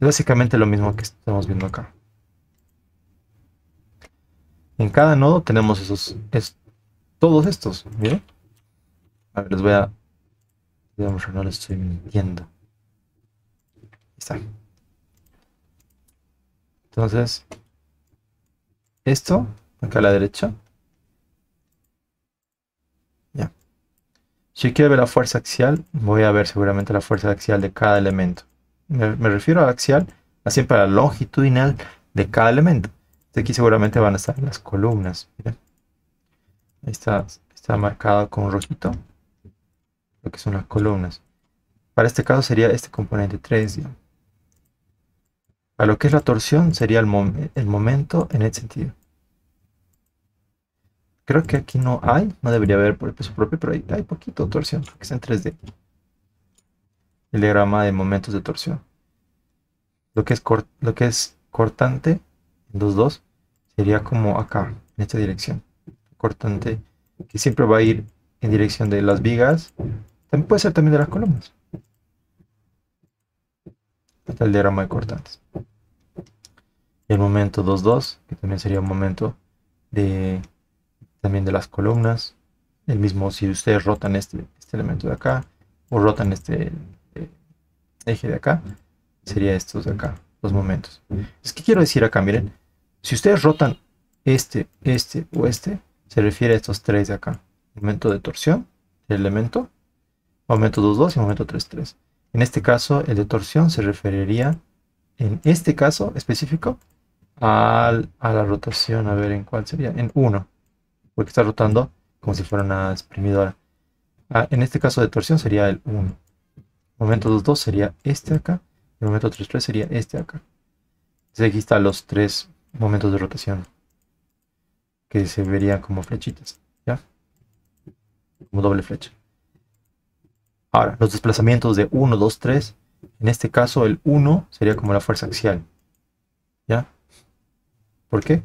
Speaker 1: básicamente lo mismo que estamos viendo acá. En cada nodo tenemos esos, todos estos, miren A ver, les voy a no le estoy mintiendo. Está. Entonces, esto, acá a la derecha. Ya. Si quiero ver la fuerza axial, voy a ver seguramente la fuerza axial de cada elemento. Me, refiero a axial, así para longitudinal de cada elemento. De aquí seguramente van a estar las columnas. Ahí está, está marcado con rojito lo que son las columnas. Para este caso sería este componente 3. d Para lo que es la torsión sería el, momento en el este sentido. Creo que aquí no hay, no debería haber por el peso propio, pero hay, poquito torsión, porque es en 3D. El diagrama de momentos de torsión. Lo que es, cortante lo que es cortante, sería como acá, en esta dirección. Cortante que siempre va a ir en dirección de las vigas también puede ser también de las columnas. Está el diagrama de cortantes. El momento 2,2, que también sería un momento de también de las columnas. El mismo si ustedes rotan este, este elemento de acá o rotan este eh, eje de acá, sería estos de acá, los momentos. Es que quiero decir acá, miren, si ustedes rotan este, este o este, se refiere a estos tres de acá. Momento de torsión el elemento momento 2-2 y momento 3-3. En este caso, el de torsión se referiría, en este caso específico, a la rotación, a ver en cuál sería, en 1, porque está rotando como si fuera una exprimidora. Ah, en este caso de torsión sería el 1. Momento 2-2 sería este acá, y momento 3-3 sería este acá. Entonces aquí están los tres momentos de rotación que se verían como flechitas, ¿ya? Como doble flecha. Ahora, los desplazamientos de 1, 2, 3. En este caso, el 1 sería como la fuerza axial. ¿Ya? ¿Por qué?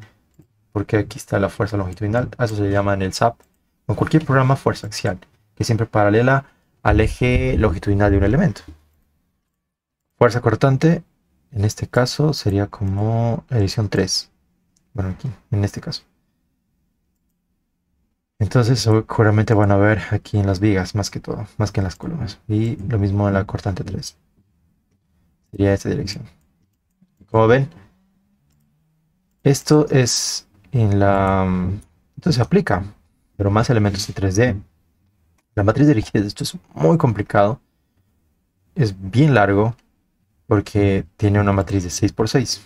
Speaker 1: Porque aquí está la fuerza longitudinal. eso se llama en el SAP. En cualquier programa, fuerza axial. Que siempre paralela al eje longitudinal de un elemento. Fuerza cortante, en este caso, sería como la edición 3. Bueno, aquí, en este caso. Entonces seguramente van a ver aquí en las vigas más que todo, más que en las columnas. Y lo mismo en la cortante 3. Sería esta dirección. Como ven, esto es en la... entonces se aplica, pero más elementos de 3D. La matriz de rigidez, esto es muy complicado. Es bien largo porque tiene una matriz de 6x6.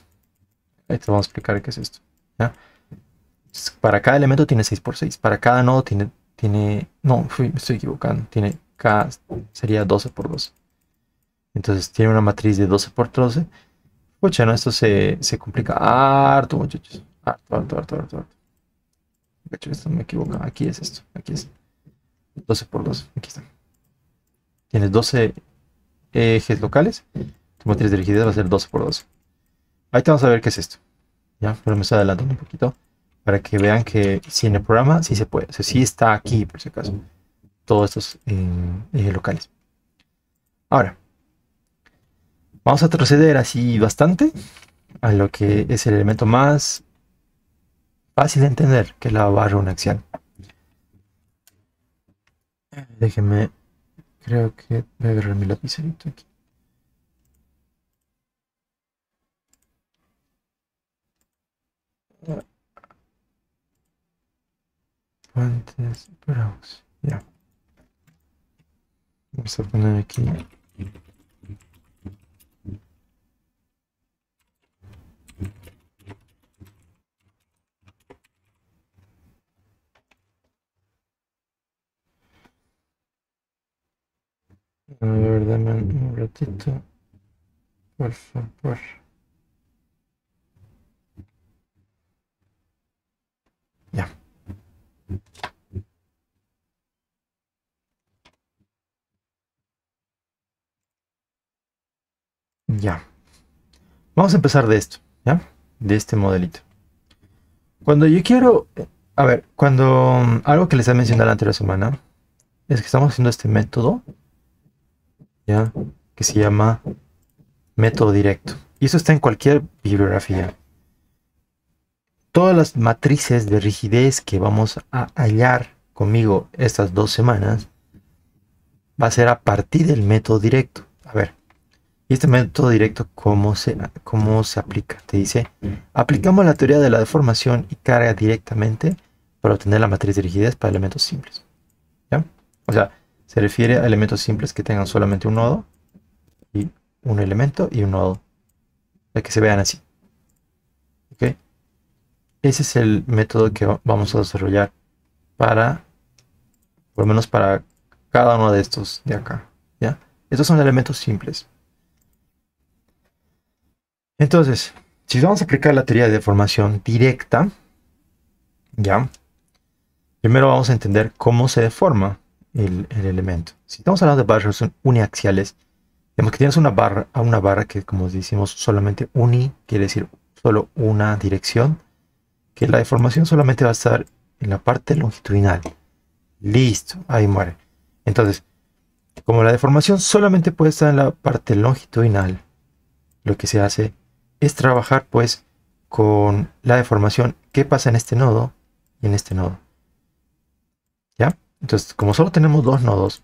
Speaker 1: Ahí te vamos a explicar qué es esto para cada elemento tiene 6x6, para cada nodo tiene, tiene no, me estoy equivocando, tiene sería 12x12. Entonces tiene una matriz de 12x12. Pucha, no, esto se, complica harto, muchachos. Harto, harto, harto, harto, harto. me equivoco, Aquí es esto, aquí es 12x12, aquí está. Tienes 12 ejes locales, tu matriz de rigidez va a ser 12x12. Ahí te vamos a ver qué es esto. Ya, pero me estoy adelantando un poquito para que vean que si en el programa sí se puede, o sea, sí está aquí, por si acaso, todos estos eh, eh, locales. Ahora, vamos a proceder así bastante a lo que es el elemento más fácil de entender, que es la barra una acción Déjenme, creo que voy a agarrar mi lapicerito aquí
Speaker 2: fuentes, browse, ya. Vamos a poner aquí. A dame un ratito. Por favor. Ya.
Speaker 1: Ya. Vamos a empezar de esto, ¿ya? De este modelito. Cuando yo quiero... A ver, cuando... Algo que les he mencionado la anterior semana es que estamos haciendo este método, Que se llama método directo. Y eso está en cualquier bibliografía todas las matrices de rigidez que vamos a hallar conmigo estas dos semanas va a ser a partir del método directo. A ver, ¿y este método directo cómo se, cómo se aplica? Te dice, aplicamos la teoría de la deformación y carga directamente para obtener la matriz de rigidez para elementos simples. ¿Ya? O sea, se refiere a elementos simples que tengan solamente un nodo y un elemento y un nodo. para que se vean así. Ese es el método que vamos a desarrollar para, por lo menos para cada uno de estos de acá. ¿ya? Estos son elementos simples. Entonces, si vamos a aplicar la teoría de deformación directa, ¿ya? Primero vamos a entender cómo se deforma el, elemento. Si estamos hablando de barras uniaxiales, vemos que tienes una barra, una barra que, como decimos, solamente uni, quiere decir solo una dirección, que la deformación solamente va a estar en la parte longitudinal. Listo, ahí muere. Entonces, como la deformación solamente puede estar en la parte longitudinal, lo que se hace es trabajar pues con la deformación que pasa en este nodo y en este nodo. ¿Ya? Entonces, como solo tenemos dos nodos,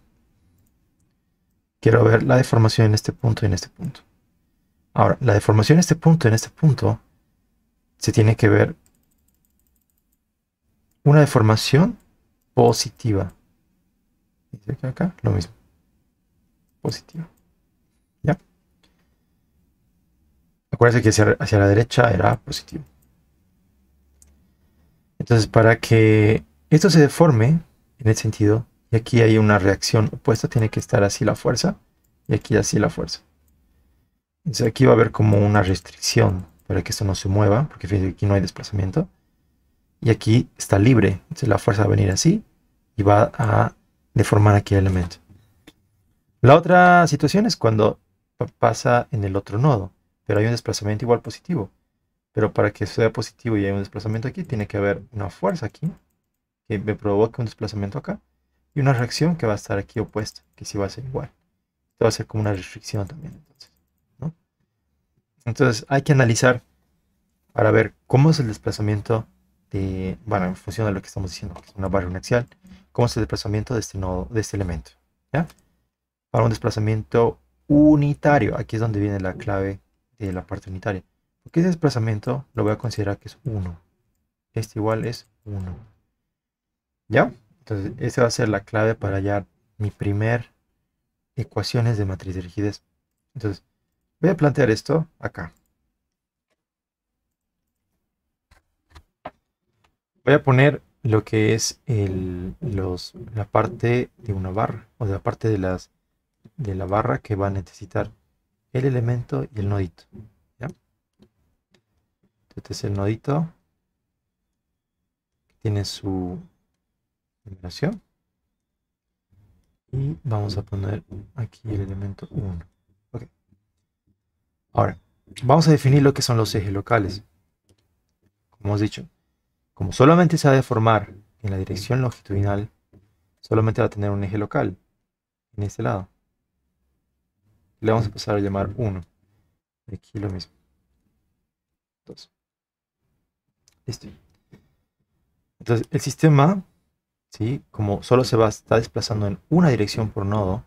Speaker 1: quiero ver la deformación en este punto y en este punto. Ahora, la deformación en este punto y en este punto se tiene que ver una deformación positiva. Dice que acá lo mismo. Positiva. ¿Ya? Acuérdense que hacia, hacia la derecha era positivo. Entonces, para que esto se deforme en el sentido, y aquí hay una reacción opuesta, tiene que estar así la fuerza, y aquí así la fuerza. Entonces aquí va a haber como una restricción para que esto no se mueva, porque aquí no hay desplazamiento y aquí está libre. Entonces la fuerza va a venir así y va a deformar aquí el elemento. La otra situación es cuando pasa en el otro nodo, pero hay un desplazamiento igual positivo. Pero para que sea positivo y haya un desplazamiento aquí, tiene que haber una fuerza aquí que me provoque un desplazamiento acá y una reacción que va a estar aquí opuesta, que sí va a ser igual. Esto va a ser como una restricción también. Entonces, entonces hay que analizar para ver cómo es el desplazamiento bueno, en función de lo que estamos diciendo, una barra axial, cómo es el desplazamiento de este nodo, de este elemento. Para un desplazamiento unitario, aquí es donde viene la clave de la parte unitaria. Porque ese desplazamiento lo voy a considerar que es 1. Este igual es 1. ¿Ya? Entonces, esa va a ser la clave para hallar mi primer ecuaciones de matriz de rigidez. Entonces, voy a plantear esto acá. Voy a poner lo que es la parte de una barra o de la parte de, la barra que va a necesitar el elemento y el nodito. ¿ya? Este es el nodito tiene su generación Y vamos a poner aquí el elemento 1. Ahora, vamos a definir lo que son los ejes locales. Como hemos dicho, como solamente se va a deformar en la dirección longitudinal, solamente va a tener un eje local en este lado. Le vamos a pasar a llamar 1. Aquí lo mismo. 2. Listo. Entonces, el sistema, ¿sí? como solo se va a estar desplazando en una dirección por nodo,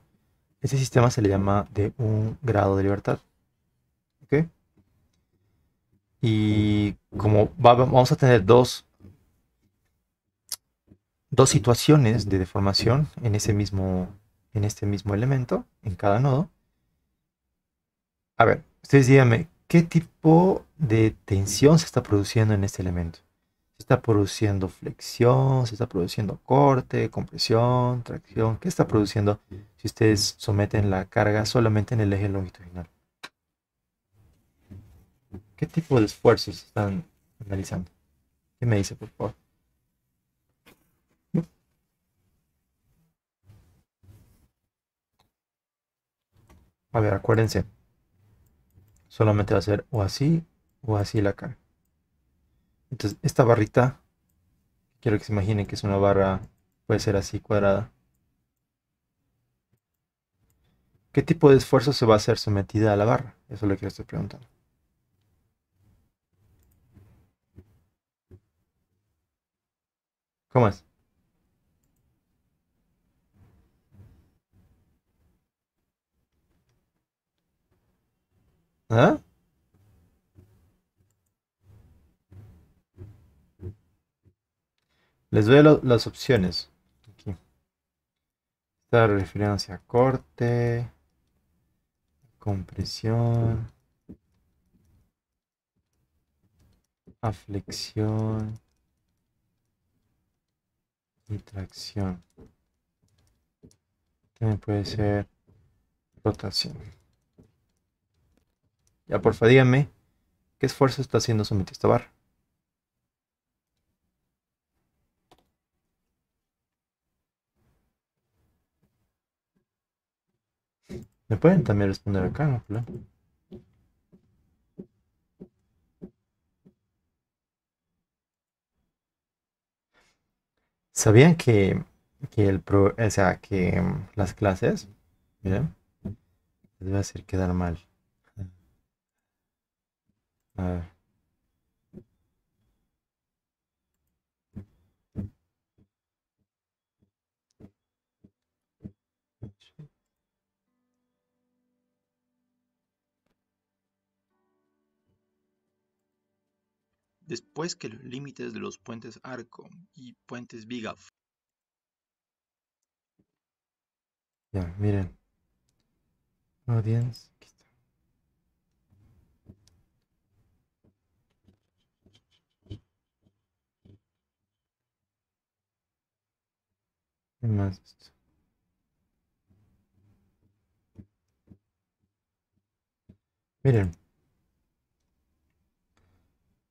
Speaker 1: ese sistema se le llama de un grado de libertad. ¿Ok? Y como vamos a tener dos dos situaciones de deformación en, ese mismo, en este mismo elemento, en cada nodo. A ver, ustedes díganme, ¿qué tipo de tensión se está produciendo en este elemento? ¿Se está produciendo flexión? ¿Se está produciendo corte, compresión, tracción? ¿Qué está produciendo si ustedes someten la carga solamente en el eje longitudinal? ¿Qué tipo de esfuerzos están analizando? ¿Qué me dice, por favor? A ver, acuérdense. Solamente va a ser o así o así la cara. Entonces, esta barrita, quiero que se imaginen que es una barra, puede ser así cuadrada. ¿Qué tipo de esfuerzo se va a hacer sometida a la barra? Eso es lo que les estoy preguntando. ¿Cómo es? ¿Ah? Les doy las opciones. Aquí. está referencia a corte, compresión, aflexión y tracción. También puede ser rotación. Ya porfa, dígame, ¿qué esfuerzo está haciendo Sumit bar Me pueden también responder acá, ¿no? ¿Sabían que, el pro, sea, que las clases, miren, les voy a hacer quedar mal. Después que los límites de los puentes Arco y puentes Viga. Ya, miren. Audience. Miren.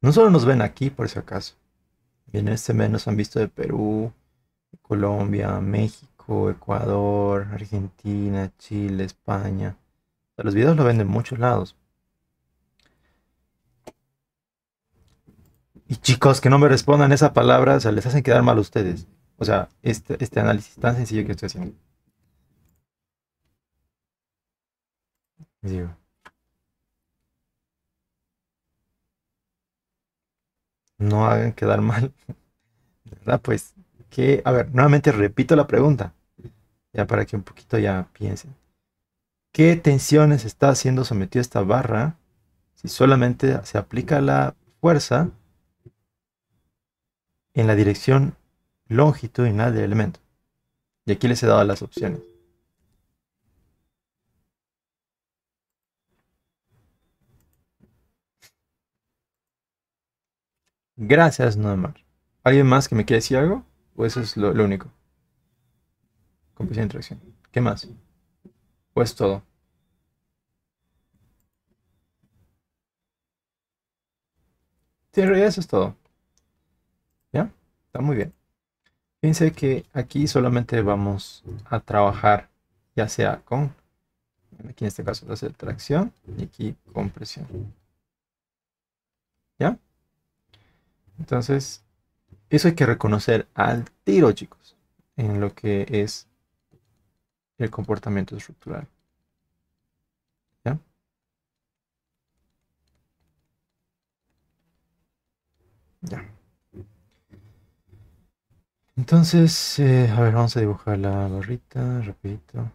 Speaker 1: No solo nos ven aquí, por si acaso. En este mes nos han visto de Perú, Colombia, México, Ecuador, Argentina, Chile, España. los videos lo ven de muchos lados. Y chicos que no me respondan esa palabra, se les hacen quedar mal a ustedes. O sea, este, este análisis tan sencillo que estoy haciendo. No hagan quedar mal. ¿Verdad? Pues, que, a ver, nuevamente repito la pregunta. Ya para que un poquito ya piensen. ¿Qué tensiones está haciendo sometida esta barra si solamente se aplica la fuerza en la dirección longitudinal del elemento. Y aquí les he dado las opciones. Gracias, Nomar. ¿Alguien más que me quiera decir algo? ¿O eso es lo, único? Compresión de interacción. ¿Qué más? ¿O es todo? Sí, en realidad eso es todo. ¿Ya? Está muy bien. Fíjense que aquí solamente vamos a trabajar ya sea con, aquí en este caso va a tracción y aquí compresión. ¿Ya? Entonces, eso hay que reconocer al tiro, chicos, en lo que es el comportamiento estructural. ¿Ya? Ya. Entonces, eh, a ver, vamos a dibujar la barrita, rapidito.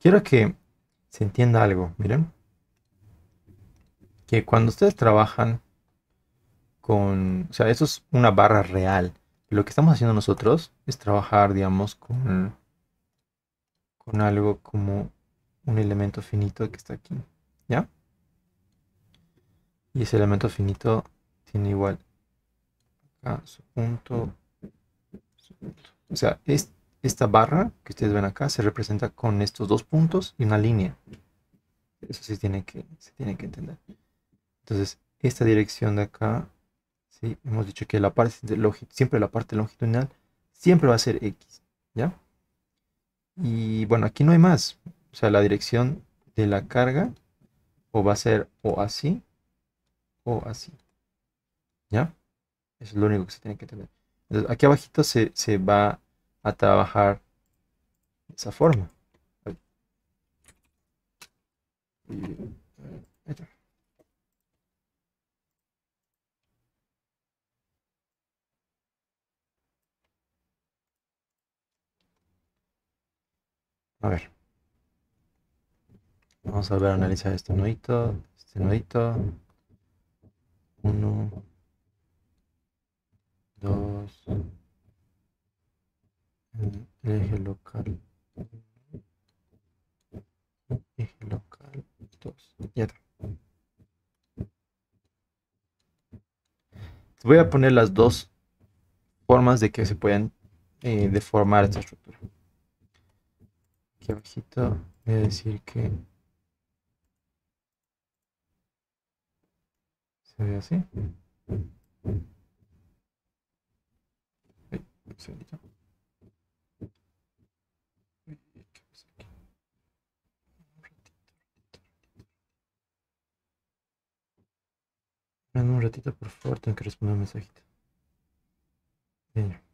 Speaker 1: Quiero que se entienda algo, miren. Que cuando ustedes trabajan o sea, eso es una barra real. Lo que estamos haciendo nosotros es trabajar, digamos, con, con algo como un elemento finito que está aquí, ¿ya? Y ese elemento finito tiene igual acá su punto, O sea, esta barra que ustedes ven acá se representa con estos dos puntos y una línea. Eso sí tiene que, se tiene que entender. Entonces, esta dirección de acá Hemos dicho que la parte siempre la parte longitudinal siempre va a ser X, ¿ya? Y bueno, aquí no hay más. O sea, la dirección de la carga o va a ser o así o así, ¿ya? es lo único que se tiene que tener. aquí abajito se, se va a trabajar de esa forma. A ver. Vamos a ver, analizar este nodito, este nodito. Uno, dos,
Speaker 2: eje local, eje local, dos,
Speaker 1: ya está. Voy a poner las dos formas de que se pueden eh, deformar esta estructura ojito voy a decir que se ve así. un ratito, por favor, tengo que responder un mensajito. Bien.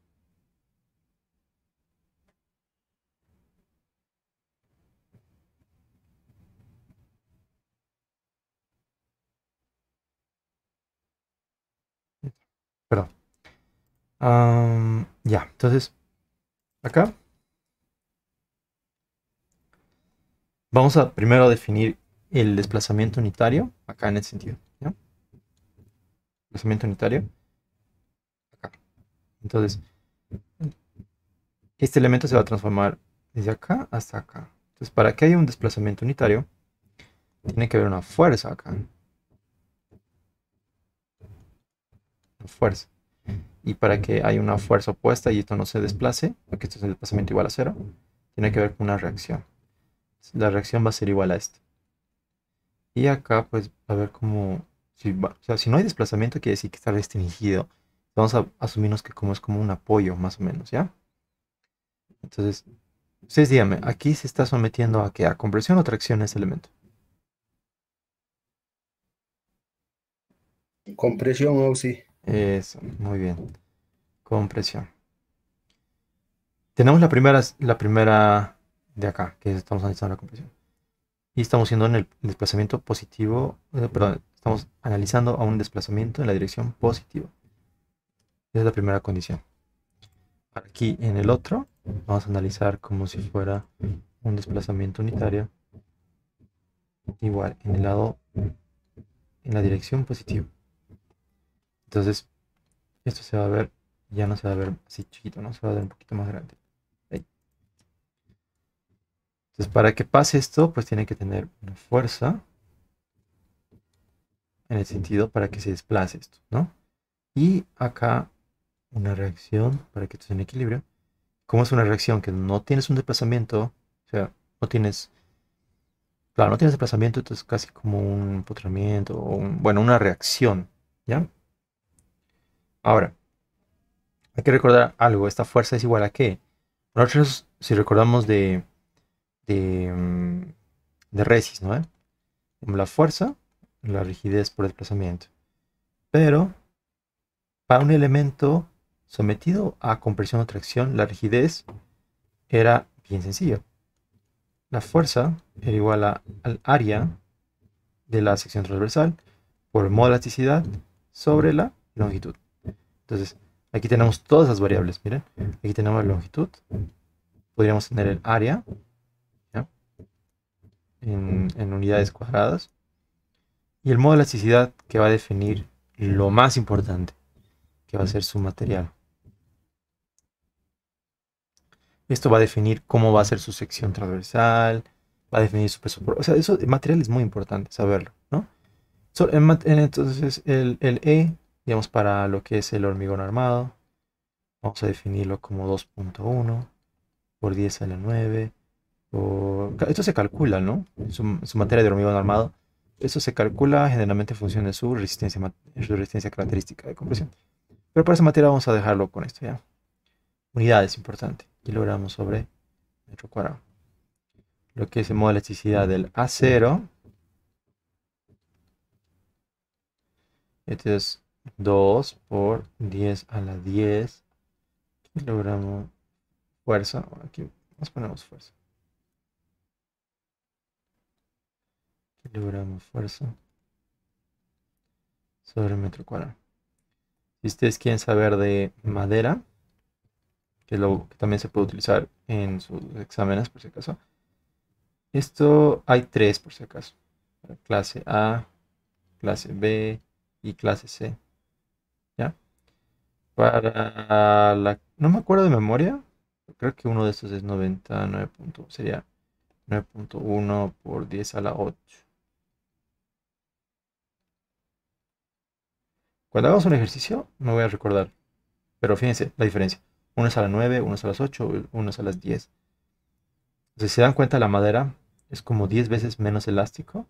Speaker 1: ya, entonces, acá. Vamos a primero definir el desplazamiento unitario, acá en el sentido. Desplazamiento unitario. Acá. Entonces, este elemento se va a transformar desde acá hasta acá. Entonces, para que haya un desplazamiento unitario, tiene que haber una fuerza acá. Una fuerza y para que haya una fuerza opuesta y esto no se desplace, porque esto es el desplazamiento igual a cero, tiene que ver con una reacción. La reacción va a ser igual a esto. Y acá, pues, a ver cómo... Si, o sea, si no hay desplazamiento, quiere decir que está restringido. Vamos a asumirnos que como es como un apoyo, más o menos, ¿ya? Entonces, ustedes díganme, ¿aquí se está sometiendo a qué? ¿A compresión o tracción ese elemento? Compresión, o sí. Eso, muy bien. Compresión. Tenemos la primera, la primera de acá, que estamos analizando la compresión. Y estamos siendo en el desplazamiento positivo, eh, perdón, estamos analizando a un desplazamiento en la dirección positiva. Esa es la primera condición. Aquí en el otro, vamos a analizar como si fuera un desplazamiento unitario igual en el lado, en la dirección positiva. Entonces, esto se va a ver, ya no se va a ver así chiquito, ¿no? Se va a ver un poquito más grande. Entonces, para que pase esto, pues tiene que tener una fuerza en el sentido para que se desplace esto, ¿no? Y acá una reacción para que esto esté en equilibrio. ¿Cómo es una reacción? Que no tienes un desplazamiento, o sea, no tienes... Claro, no tienes desplazamiento, entonces casi como un empotramiento, o bueno, una reacción, ¿ya? Ahora, hay que recordar algo, esta fuerza es igual a qué. Nosotros, si recordamos de, de, mm, de Resis, ¿no? La fuerza, la rigidez por desplazamiento. Pero, para un elemento sometido a compresión o tracción, la rigidez era bien sencilla. La fuerza era igual al área de la sección transversal por modo elasticidad sobre la longitud. Entonces, aquí tenemos todas las variables, miren. Aquí tenemos la longitud. Podríamos tener el área En, unidades cuadradas. Y el modo de elasticidad que va a definir lo más importante, que va a ser su material. Esto va a definir cómo va a ser su sección transversal, va a definir su peso. o sea, eso de material es muy importante saberlo, ¿no? entonces, el, el E digamos para lo que es el hormigón armado, vamos a definirlo como 2.1 por 10 a la 9. Esto se calcula, ¿no? Su, materia de hormigón armado. Esto se calcula generalmente en función de su resistencia, resistencia característica de compresión. Pero para esa materia vamos a dejarlo con esto ya. Unidades, importante. logramos sobre metro cuadrado. Lo que es el modo de elasticidad del A0. Este es 2 por 10 a la 10 logramos fuerza. aquí nos ponemos fuerza. logramos fuerza sobre metro cuadrado. Si ustedes quieren saber de madera, que, también se puede utilizar en sus exámenes por si acaso, esto hay tres por si acaso. clase A, clase B y clase C. Para la... No me acuerdo de memoria. Creo que uno de estos es 99. sería 9.1 por 10 a la 8. Cuando hagamos un ejercicio, no voy a recordar. Pero fíjense la diferencia. Uno es a la 9, uno es a las 8, uno es a las 10. si se dan cuenta, la madera es como 10 veces menos elástico.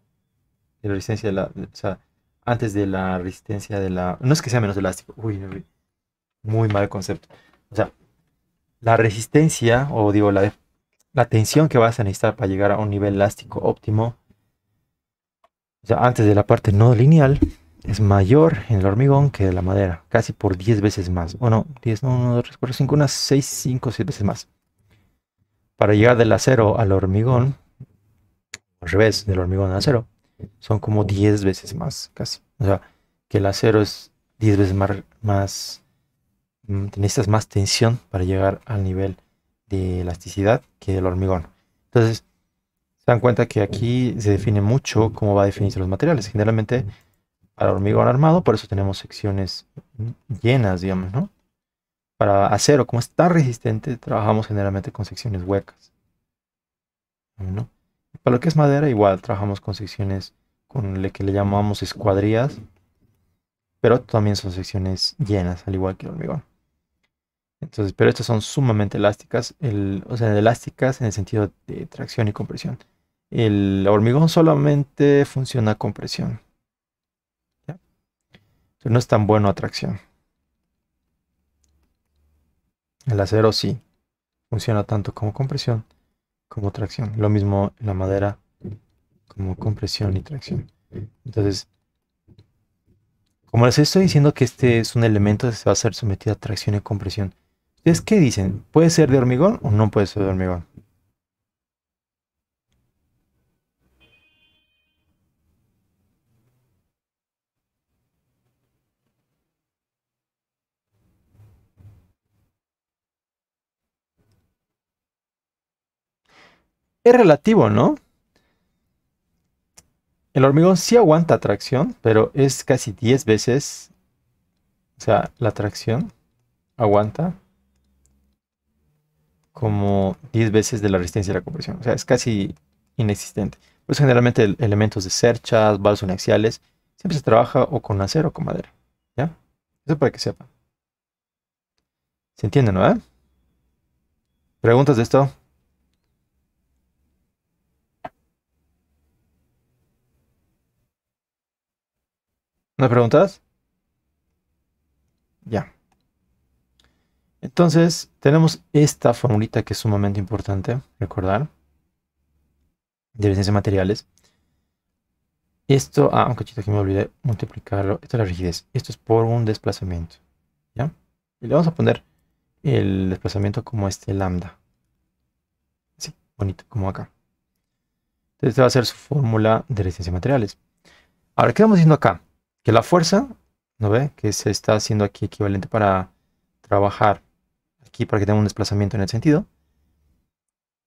Speaker 1: la resistencia de la... O sea, antes de la resistencia de la... No es que sea menos elástico. Uy, muy mal concepto. O sea, la resistencia, o digo, la, tensión que vas a necesitar para llegar a un nivel elástico óptimo, o sea, antes de la parte no lineal, es mayor en el hormigón que en la madera, casi por 10 veces más. Bueno, 10, no, 1, 2, 3, 4, 5, unas 6, 5, 6 veces más. Para llegar del acero al hormigón, al revés, del hormigón al acero, son como 10 veces más, casi. O sea, que el acero es 10 veces más Mm, necesitas más tensión para llegar al nivel de elasticidad que el hormigón. Entonces, se dan cuenta que aquí se define mucho cómo va a definirse los materiales. Generalmente, para hormigón armado, por eso tenemos secciones llenas, digamos, ¿no? Para acero, como está resistente, trabajamos generalmente con secciones huecas. Para lo que es madera, igual trabajamos con secciones con lo que le llamamos escuadrillas, pero también son secciones llenas, al igual que el hormigón pero estas son sumamente elásticas, o sea, elásticas en el sentido de tracción y compresión. El hormigón solamente funciona a compresión. no es tan bueno a tracción. El acero sí funciona tanto como compresión como tracción. Lo mismo la madera como compresión y tracción. Entonces, como les estoy diciendo que este es un elemento que va a ser sometido a tracción y compresión, ¿Es que dicen? ¿Puede ser de hormigón o no puede ser de hormigón? Es relativo, ¿no? El hormigón sí aguanta tracción, pero es casi 10 veces, o sea, la tracción aguanta como 10 veces de la resistencia de la compresión. O sea, es casi inexistente. Pues generalmente elementos de cerchas, valos axiales siempre se trabaja o con acero o con madera. ¿Ya? Eso para que sepan. ¿Se entiende, no? Eh? ¿Preguntas de esto? ¿No hay preguntas? Ya. Entonces, tenemos esta formulita que es sumamente importante recordar. De resistencia materiales. Esto, ah, un cachito que me olvidé multiplicarlo. Esto es la rigidez. Esto es por un desplazamiento. ¿Ya? Y le vamos a poner el desplazamiento como este lambda. Así, bonito, como acá. Entonces, esta va a ser su fórmula de resistencia materiales. Ahora, ¿qué vamos diciendo acá? Que la fuerza, ¿no ve? Que se está haciendo aquí equivalente para trabajar aquí para que tenga un desplazamiento en el sentido,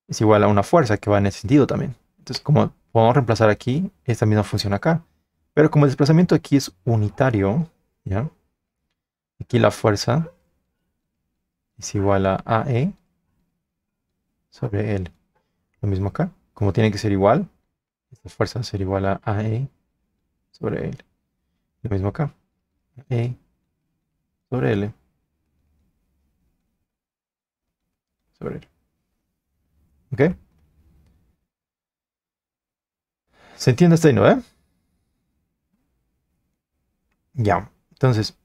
Speaker 1: es igual a una fuerza que va en el sentido también. Entonces, como podemos reemplazar aquí esta misma función acá. Pero como el desplazamiento aquí es unitario, ¿ya? Aquí la fuerza es igual a AE sobre L. Lo mismo acá. Como tiene que ser igual, esta fuerza ser igual a AE sobre L. Lo mismo acá. AE sobre L sobre él. ¿Ok? ¿Se entiende hasta ahí, no? Ya, entonces,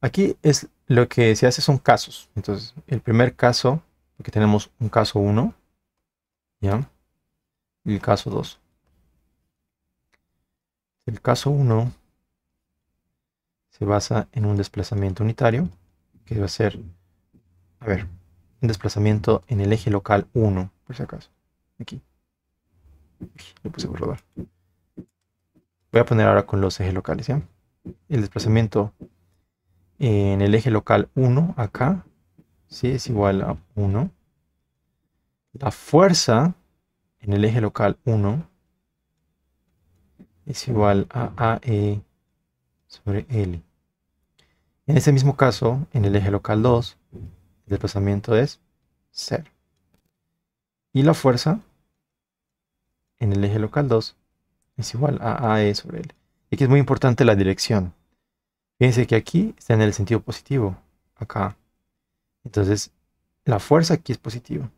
Speaker 1: aquí es lo que se hace son casos. Entonces, el primer caso, porque tenemos un caso 1, ¿ya? Y el caso 2. El caso 1 se basa en un desplazamiento unitario, que va a ser, a ver, un desplazamiento en el eje local 1, por si acaso. Aquí. Lo puse por rodar. Voy a poner ahora con los ejes locales, ¿ya? El desplazamiento en el eje local 1, acá, Es igual a 1. La fuerza en el eje local 1 es igual a AE sobre L. En ese mismo caso, en el eje local 2, desplazamiento es 0. Y la fuerza en el eje local 2 es igual a AE sobre L. Y aquí es muy importante la dirección. Fíjense que aquí está en el sentido positivo, acá. Entonces, la fuerza aquí es positiva.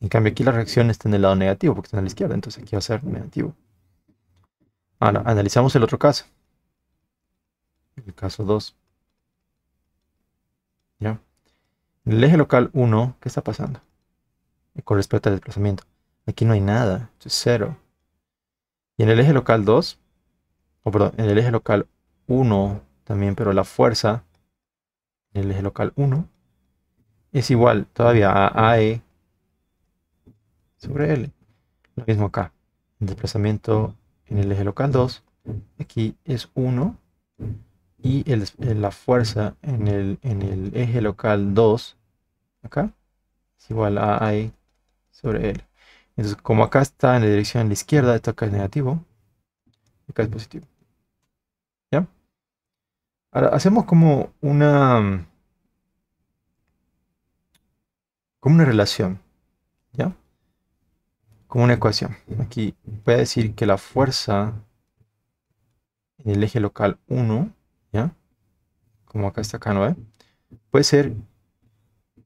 Speaker 1: En cambio, aquí la reacción está en el lado negativo, porque está en la izquierda, entonces aquí va a ser negativo. Ahora, analizamos el otro caso. El caso 2. En el eje local 1, ¿qué está pasando? Con respecto al desplazamiento. Aquí no hay nada, es cero. Y en el eje local 2, o perdón, en el eje local 1 también, pero la fuerza en el eje local 1 es igual todavía a AE sobre L. Lo mismo acá. El desplazamiento en el eje local 2, aquí es 1 y eh, la fuerza en el, eje local 2, acá, es igual a I sobre L. Entonces, como acá está en la dirección de la izquierda, esto acá es negativo, acá es positivo. ¿Ya? Ahora, hacemos como una... como una relación, ¿ya? Como una ecuación. Aquí voy a decir que la fuerza en el eje local 1 como acá está acá, ¿no? Puede ser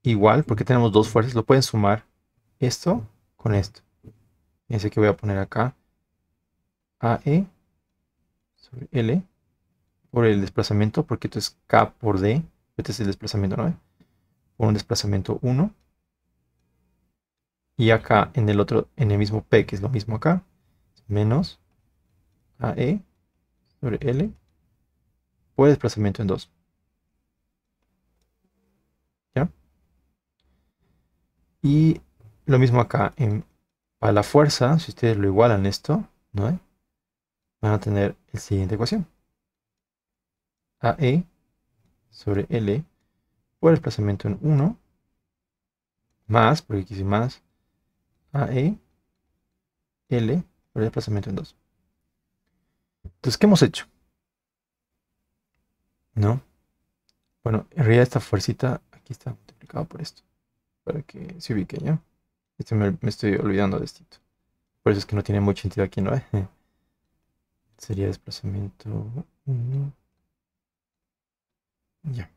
Speaker 1: igual, porque tenemos dos fuerzas, lo pueden sumar esto con esto. Fíjense que voy a poner acá AE sobre L por el desplazamiento, porque esto es K por D, este es el desplazamiento 9, por un desplazamiento 1. Y acá en el otro, en el mismo P, que es lo mismo acá, menos AE sobre L por el desplazamiento en 2. Y lo mismo acá, para la fuerza, si ustedes lo igualan esto, van a tener la siguiente ecuación. AE sobre L por desplazamiento en 1 más, porque x más, AE L por desplazamiento en 2. Entonces, ¿qué hemos hecho? ¿No? Bueno, en realidad esta fuercita aquí está multiplicada por esto para que se ubique, ¿ya? Este me, estoy olvidando de esto. Por eso es que no tiene mucho sentido aquí, ¿no? Sería desplazamiento Ya.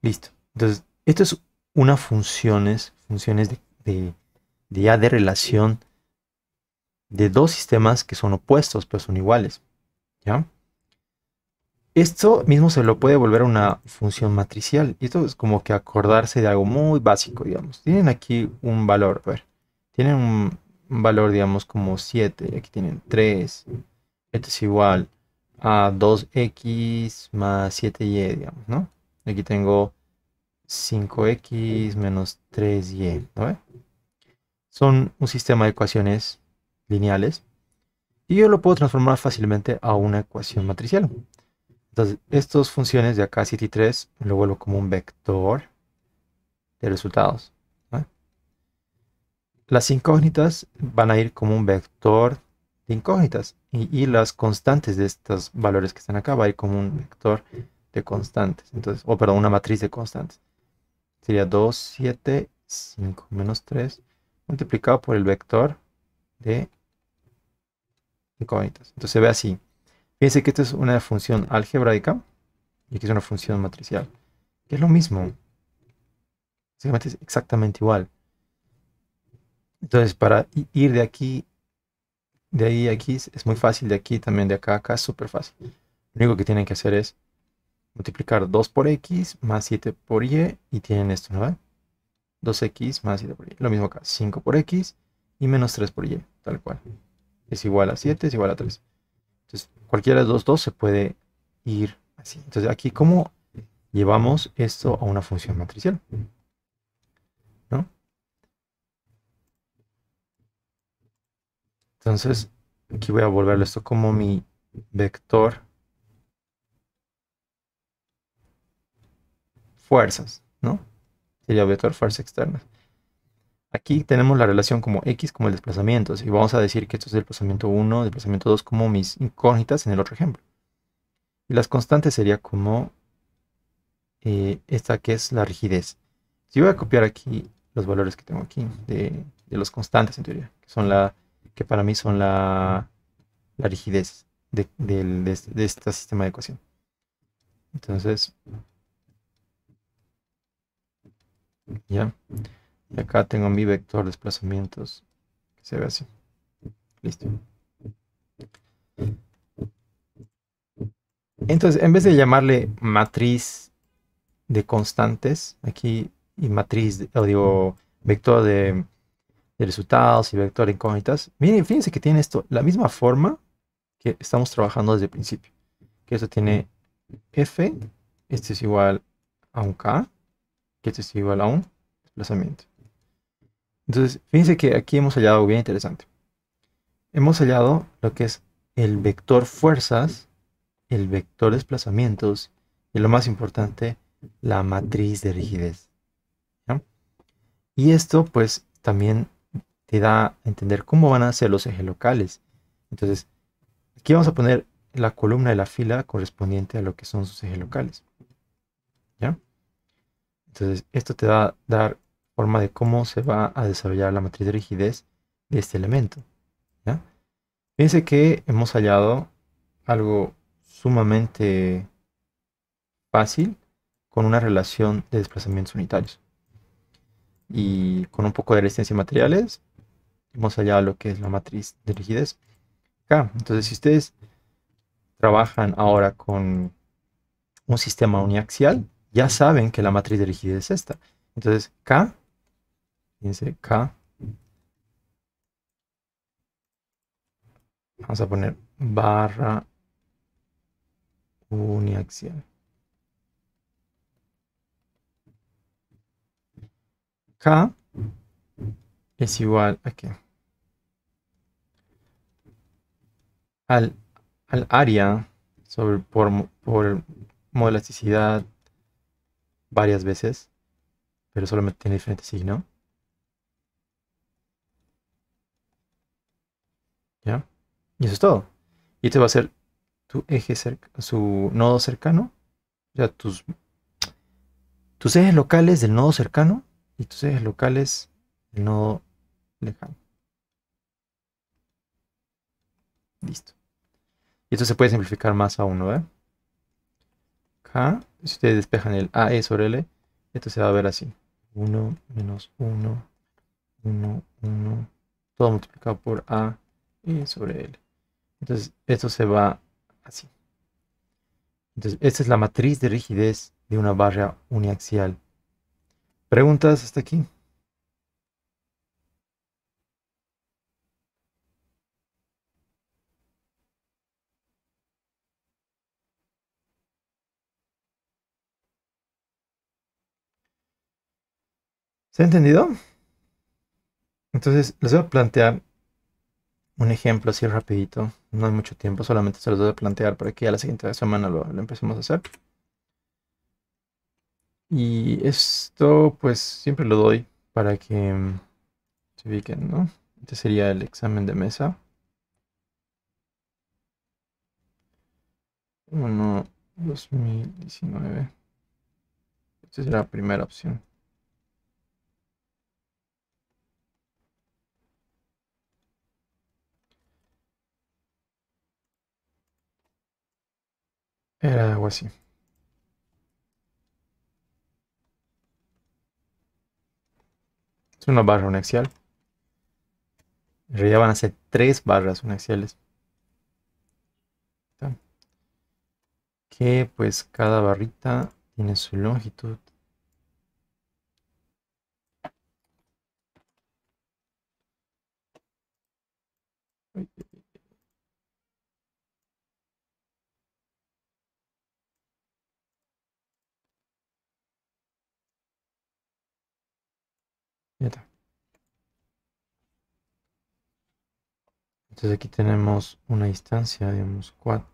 Speaker 1: Listo. Entonces, esto es una funciones, funciones de, de, ya de relación de dos sistemas que son opuestos, pero son iguales. ¿Ya? Esto mismo se lo puede volver a una función matricial. Y esto es como que acordarse de algo muy básico, digamos. Tienen aquí un valor, a ver. Tienen un valor, digamos, como 7. Aquí tienen 3. Esto es igual a 2x más 7y, e, digamos, ¿no? Aquí tengo 5x menos 3y, e, ¿no? Son un sistema de ecuaciones lineales. Y yo lo puedo transformar fácilmente a una ecuación matricial. Entonces, estas funciones de acá, city 3, lo vuelvo como un vector de resultados. Las incógnitas van a ir como un vector de incógnitas. Y, las constantes de estos valores que están acá va a ir como un vector de constantes. Entonces, o perdón, una matriz de constantes. Sería 2, 7, 5 menos 3 multiplicado por el vector de incógnitas. Entonces se ve así. Fíjense que esto es una función algebraica y aquí es una función matricial, que es lo mismo. Básicamente es exactamente igual. Entonces, para ir de aquí, de ahí a aquí, es muy fácil. De aquí también, de acá a acá, es súper fácil. Lo único que tienen que hacer es multiplicar 2 por x más 7 por y y tienen esto, ¿no 2x más 7 por y. Lo mismo acá, 5 por x y menos 3 por y, tal cual. Es igual a 7, es igual a 3. Entonces, cualquiera de los dos se puede ir así. Entonces, aquí, ¿cómo llevamos esto a una función matricial? ¿No? Entonces, aquí voy a volverlo esto como mi vector fuerzas, ¿no? Sería vector fuerzas externas. Aquí tenemos la relación como x como el desplazamiento. Y vamos a decir que esto es el desplazamiento 1, desplazamiento 2 como mis incógnitas en el otro ejemplo. Y las constantes sería como eh, esta que es la rigidez. Si voy a copiar aquí los valores que tengo aquí de, los constantes en teoría, que son la que para mí son la, rigidez este, de, este sistema de ecuación. Entonces, ya. Y acá tengo mi vector de desplazamientos, que se ve así. Listo. Entonces, en vez de llamarle matriz de constantes, aquí, y matriz, o digo, vector de, resultados y vector de incógnitas, miren, fíjense que tiene esto, la misma forma que estamos trabajando desde el principio. Que eso tiene f, este es igual a un k, que este es igual a un desplazamiento. Entonces, fíjense que aquí hemos hallado algo bien interesante. Hemos hallado lo que es el vector fuerzas, el vector desplazamientos y lo más importante, la matriz de rigidez. Y esto pues también te da a entender cómo van a ser los ejes locales. Entonces, aquí vamos a poner la columna de la fila correspondiente a lo que son sus ejes locales. ¿Ya? Entonces, esto te va a dar forma de cómo se va a desarrollar la matriz de rigidez de este elemento. Fíjense que hemos hallado algo sumamente fácil con una relación de desplazamientos unitarios. Y con un poco de resistencia de materiales, hemos hallado lo que es la matriz de rigidez. k. Entonces, si ustedes trabajan ahora con un sistema uniaxial, ya saben que la matriz de rigidez es esta. Entonces, K 15K. Vamos a poner barra uniaxial. K es igual a que Al, al área sobre, por, por varias veces, pero solamente tiene diferente signo. ¿Ya? Y eso es todo. Y este va a ser tu eje su nodo cercano, o sea, tus, tus ejes locales del nodo cercano y tus ejes locales del nodo lejano. Listo. Y esto se puede simplificar más a uno, ¿eh? K, si ustedes despejan el AE sobre L, esto se va a ver así. 1 menos 1, 1, 1, todo multiplicado por A y eh, sobre L. Entonces, esto se va así. Entonces, esta es la matriz de rigidez de una barra uniaxial. ¿Preguntas hasta aquí? ¿Se ha entendido? Entonces, les voy a plantear un ejemplo así rapidito. No hay mucho tiempo, solamente se lo voy a plantear para que a la siguiente semana lo, lo empecemos a hacer. Y esto pues siempre lo doy para que mm, se ubiquen, ¿no? Este sería el examen de mesa. Bueno, 2019. Esta es la primera opción. Era algo así. Es una barra, unaxial. En realidad van a ser tres barras unaxiales. Que pues cada barrita tiene su longitud. Entonces aquí tenemos una distancia, digamos 4.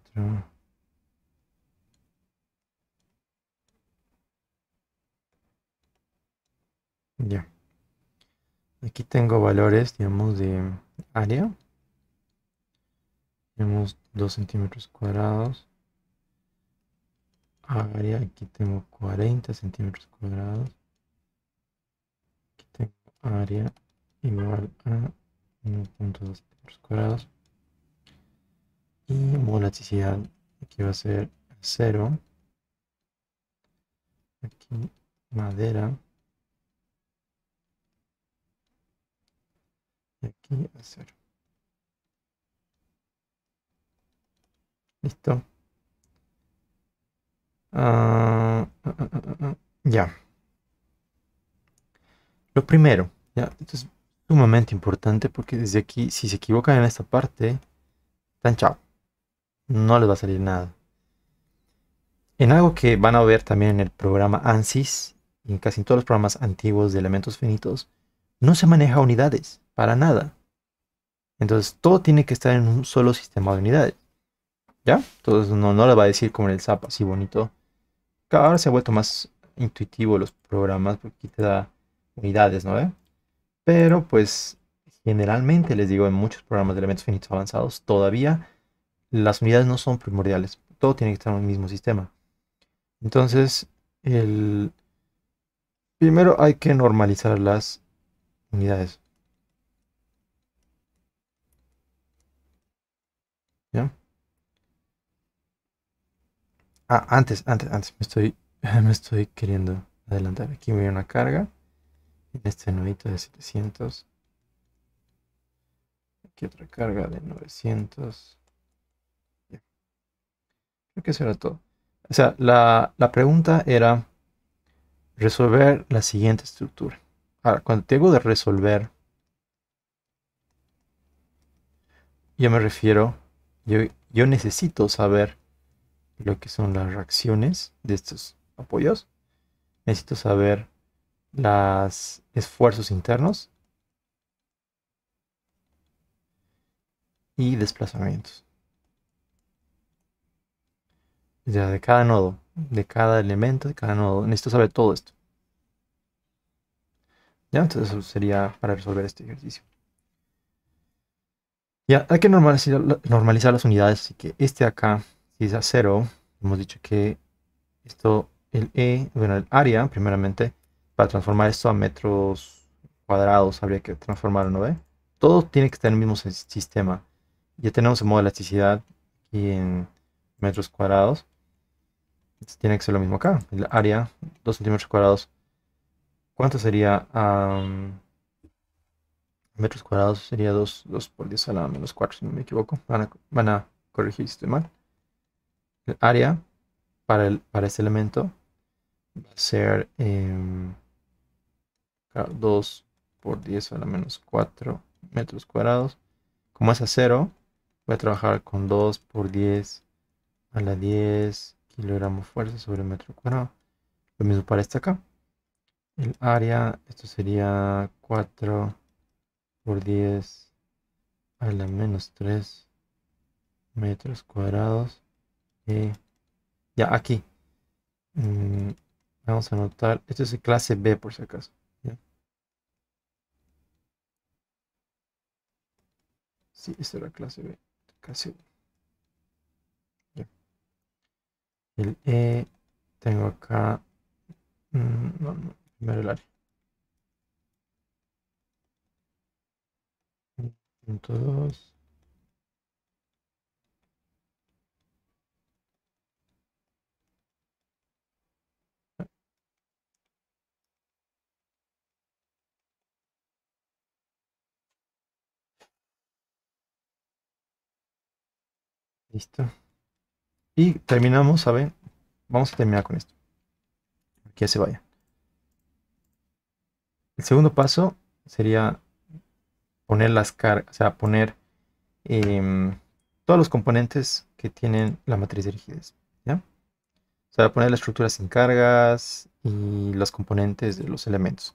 Speaker 1: Ya. Aquí tengo valores, digamos, de área. Tenemos 2 centímetros cuadrados. Área, aquí tengo 40 centímetros cuadrados área igual a 1.2 metros cuadrados y volatilidad aquí va a ser 0 aquí madera y aquí a 0 listo uh, uh, uh, ya lo primero, ¿ya? es sumamente importante porque desde aquí, si se equivocan en esta parte, están chao. No les va a salir nada. En algo que van a ver también en el programa ANSYS, y en casi todos los programas antiguos de elementos finitos, no se maneja unidades, para nada. Entonces todo tiene que estar en un solo sistema de unidades. ¿Ya? Entonces no, no le va a decir como en el SAP, así bonito. Ahora se ha vuelto más intuitivo los programas porque te da unidades, ¿no? Pero pues generalmente, les digo, en muchos programas de elementos finitos avanzados, todavía las unidades no son primordiales. Todo tiene que estar en el mismo sistema. Entonces, el... primero hay que normalizar las unidades. ¿Ya? Ah, antes, antes, antes, me estoy, me estoy queriendo adelantar. Aquí me viene una carga en este nudito de 700 aquí otra carga de 900 creo que eso era todo o sea la, pregunta era resolver la siguiente estructura ahora cuando tengo digo de resolver yo me refiero yo, yo necesito saber lo que son las reacciones de estos apoyos necesito saber los esfuerzos internos y desplazamientos. de cada nodo, de cada elemento, de cada nodo. Necesito saber todo esto. Ya, entonces eso sería para resolver este ejercicio. Ya, hay que normalizar, normalizar las unidades, así que este acá, si es a cero, hemos dicho que esto, el E, bueno, el área, primeramente, transformar esto a metros cuadrados habría que transformarlo, ¿no ve? Todo tiene que estar en el mismo sistema. Ya tenemos el modo de elasticidad y en metros cuadrados. tiene que ser lo mismo acá. El área, 2 centímetros cuadrados. ¿Cuánto sería metros cuadrados? Sería 2, por 10 a la menos 4, si no me equivoco. Van a, van a corregir si mal. El área para, el, para este elemento va a ser... Em, 2 por 10 a la menos 4 metros cuadrados. Como es a 0, voy a trabajar con 2 por 10 a la 10 kilogramos fuerza sobre metro cuadrado. Lo mismo para esta acá. El área, esto sería 4 por 10 a la menos 3 metros cuadrados. Y ya aquí. Mm, vamos a anotar, esto es clase B por si acaso. Sí, esta es la clase B, clase Bien. El E, tengo acá, mmm, no, no, primero el área. Punto Listo. Y terminamos, a ver, Vamos a terminar con esto. Que se vaya. El segundo paso sería poner las cargas, o sea, poner em, todos los componentes que tienen la matriz de rigidez. ¿ya? O sea, poner la estructura sin cargas y los componentes de los elementos.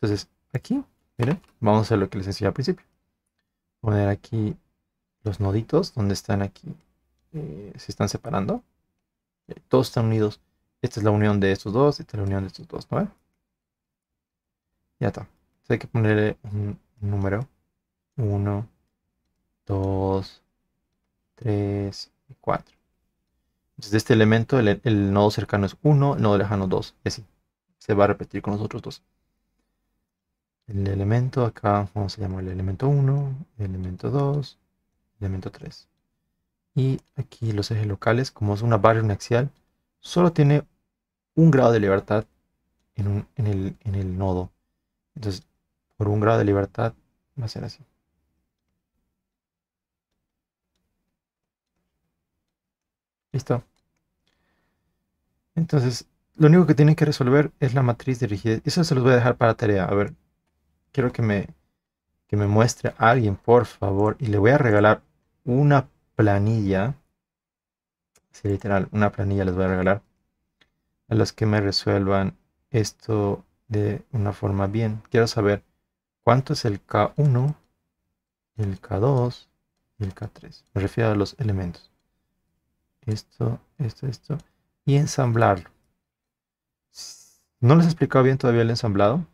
Speaker 1: Entonces, aquí, miren, vamos a hacer lo que les decía al principio. Poner aquí los noditos donde están aquí eh, se están separando. Eh, todos están unidos. Esta es la unión de estos dos, esta es la unión de estos dos, ¿no? Ya está. Entonces hay que ponerle un número. 1, 2, 3 y 4. Entonces este elemento el, nodo cercano es 1, el nodo lejano 2 es así. Se va a repetir con los otros dos. El elemento acá vamos a llamar el elemento 1, elemento 2, elemento 3. Y aquí los ejes locales, como es una barra axial, solo tiene un grado de libertad en, un, en, el, en el nodo. Entonces, por un grado de libertad va a ser así. Listo. Entonces, lo único que tienen que resolver es la matriz de rigidez. Eso se los voy a dejar para tarea. A ver, quiero que me, que me muestre alguien, por favor. Y le voy a regalar una planilla, así literal, una planilla les voy a regalar a los que me resuelvan esto de una forma bien. Quiero saber cuánto es el K1, el K2 y el K3. Me refiero a los elementos. Esto, esto, esto. Y ensamblarlo. No les he explicado bien todavía el ensamblado.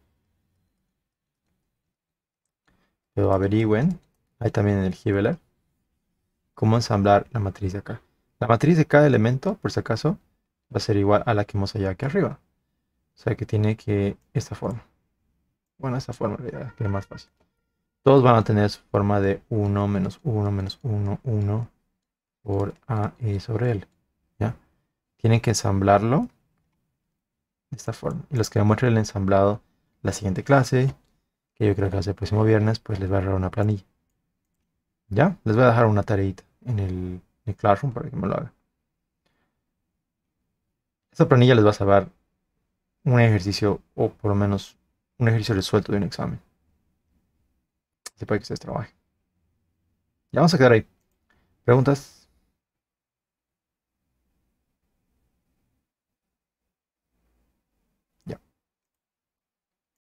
Speaker 1: Pero averigüen. Hay también en el Giveler cómo ensamblar la matriz de acá. La matriz de cada elemento, por si acaso, va a ser igual a la que hemos hallado aquí arriba. O sea que tiene que esta forma. Bueno, esta forma realidad, que es más fácil. Todos van a tener su forma de 1 menos 1 menos 1, 1 por A e sobre L. ¿ya? Tienen que ensamblarlo de esta forma. Y los que muestren el ensamblado la siguiente clase, que yo creo que hace el próximo viernes, pues les va a dar una planilla. Ya, les voy a dejar una tareita en el, Classroom para que me lo hagan. Esta planilla les va a salvar un ejercicio o por lo menos un ejercicio resuelto de un examen. Se puede que ustedes trabajen. Ya vamos a quedar ahí. ¿Preguntas?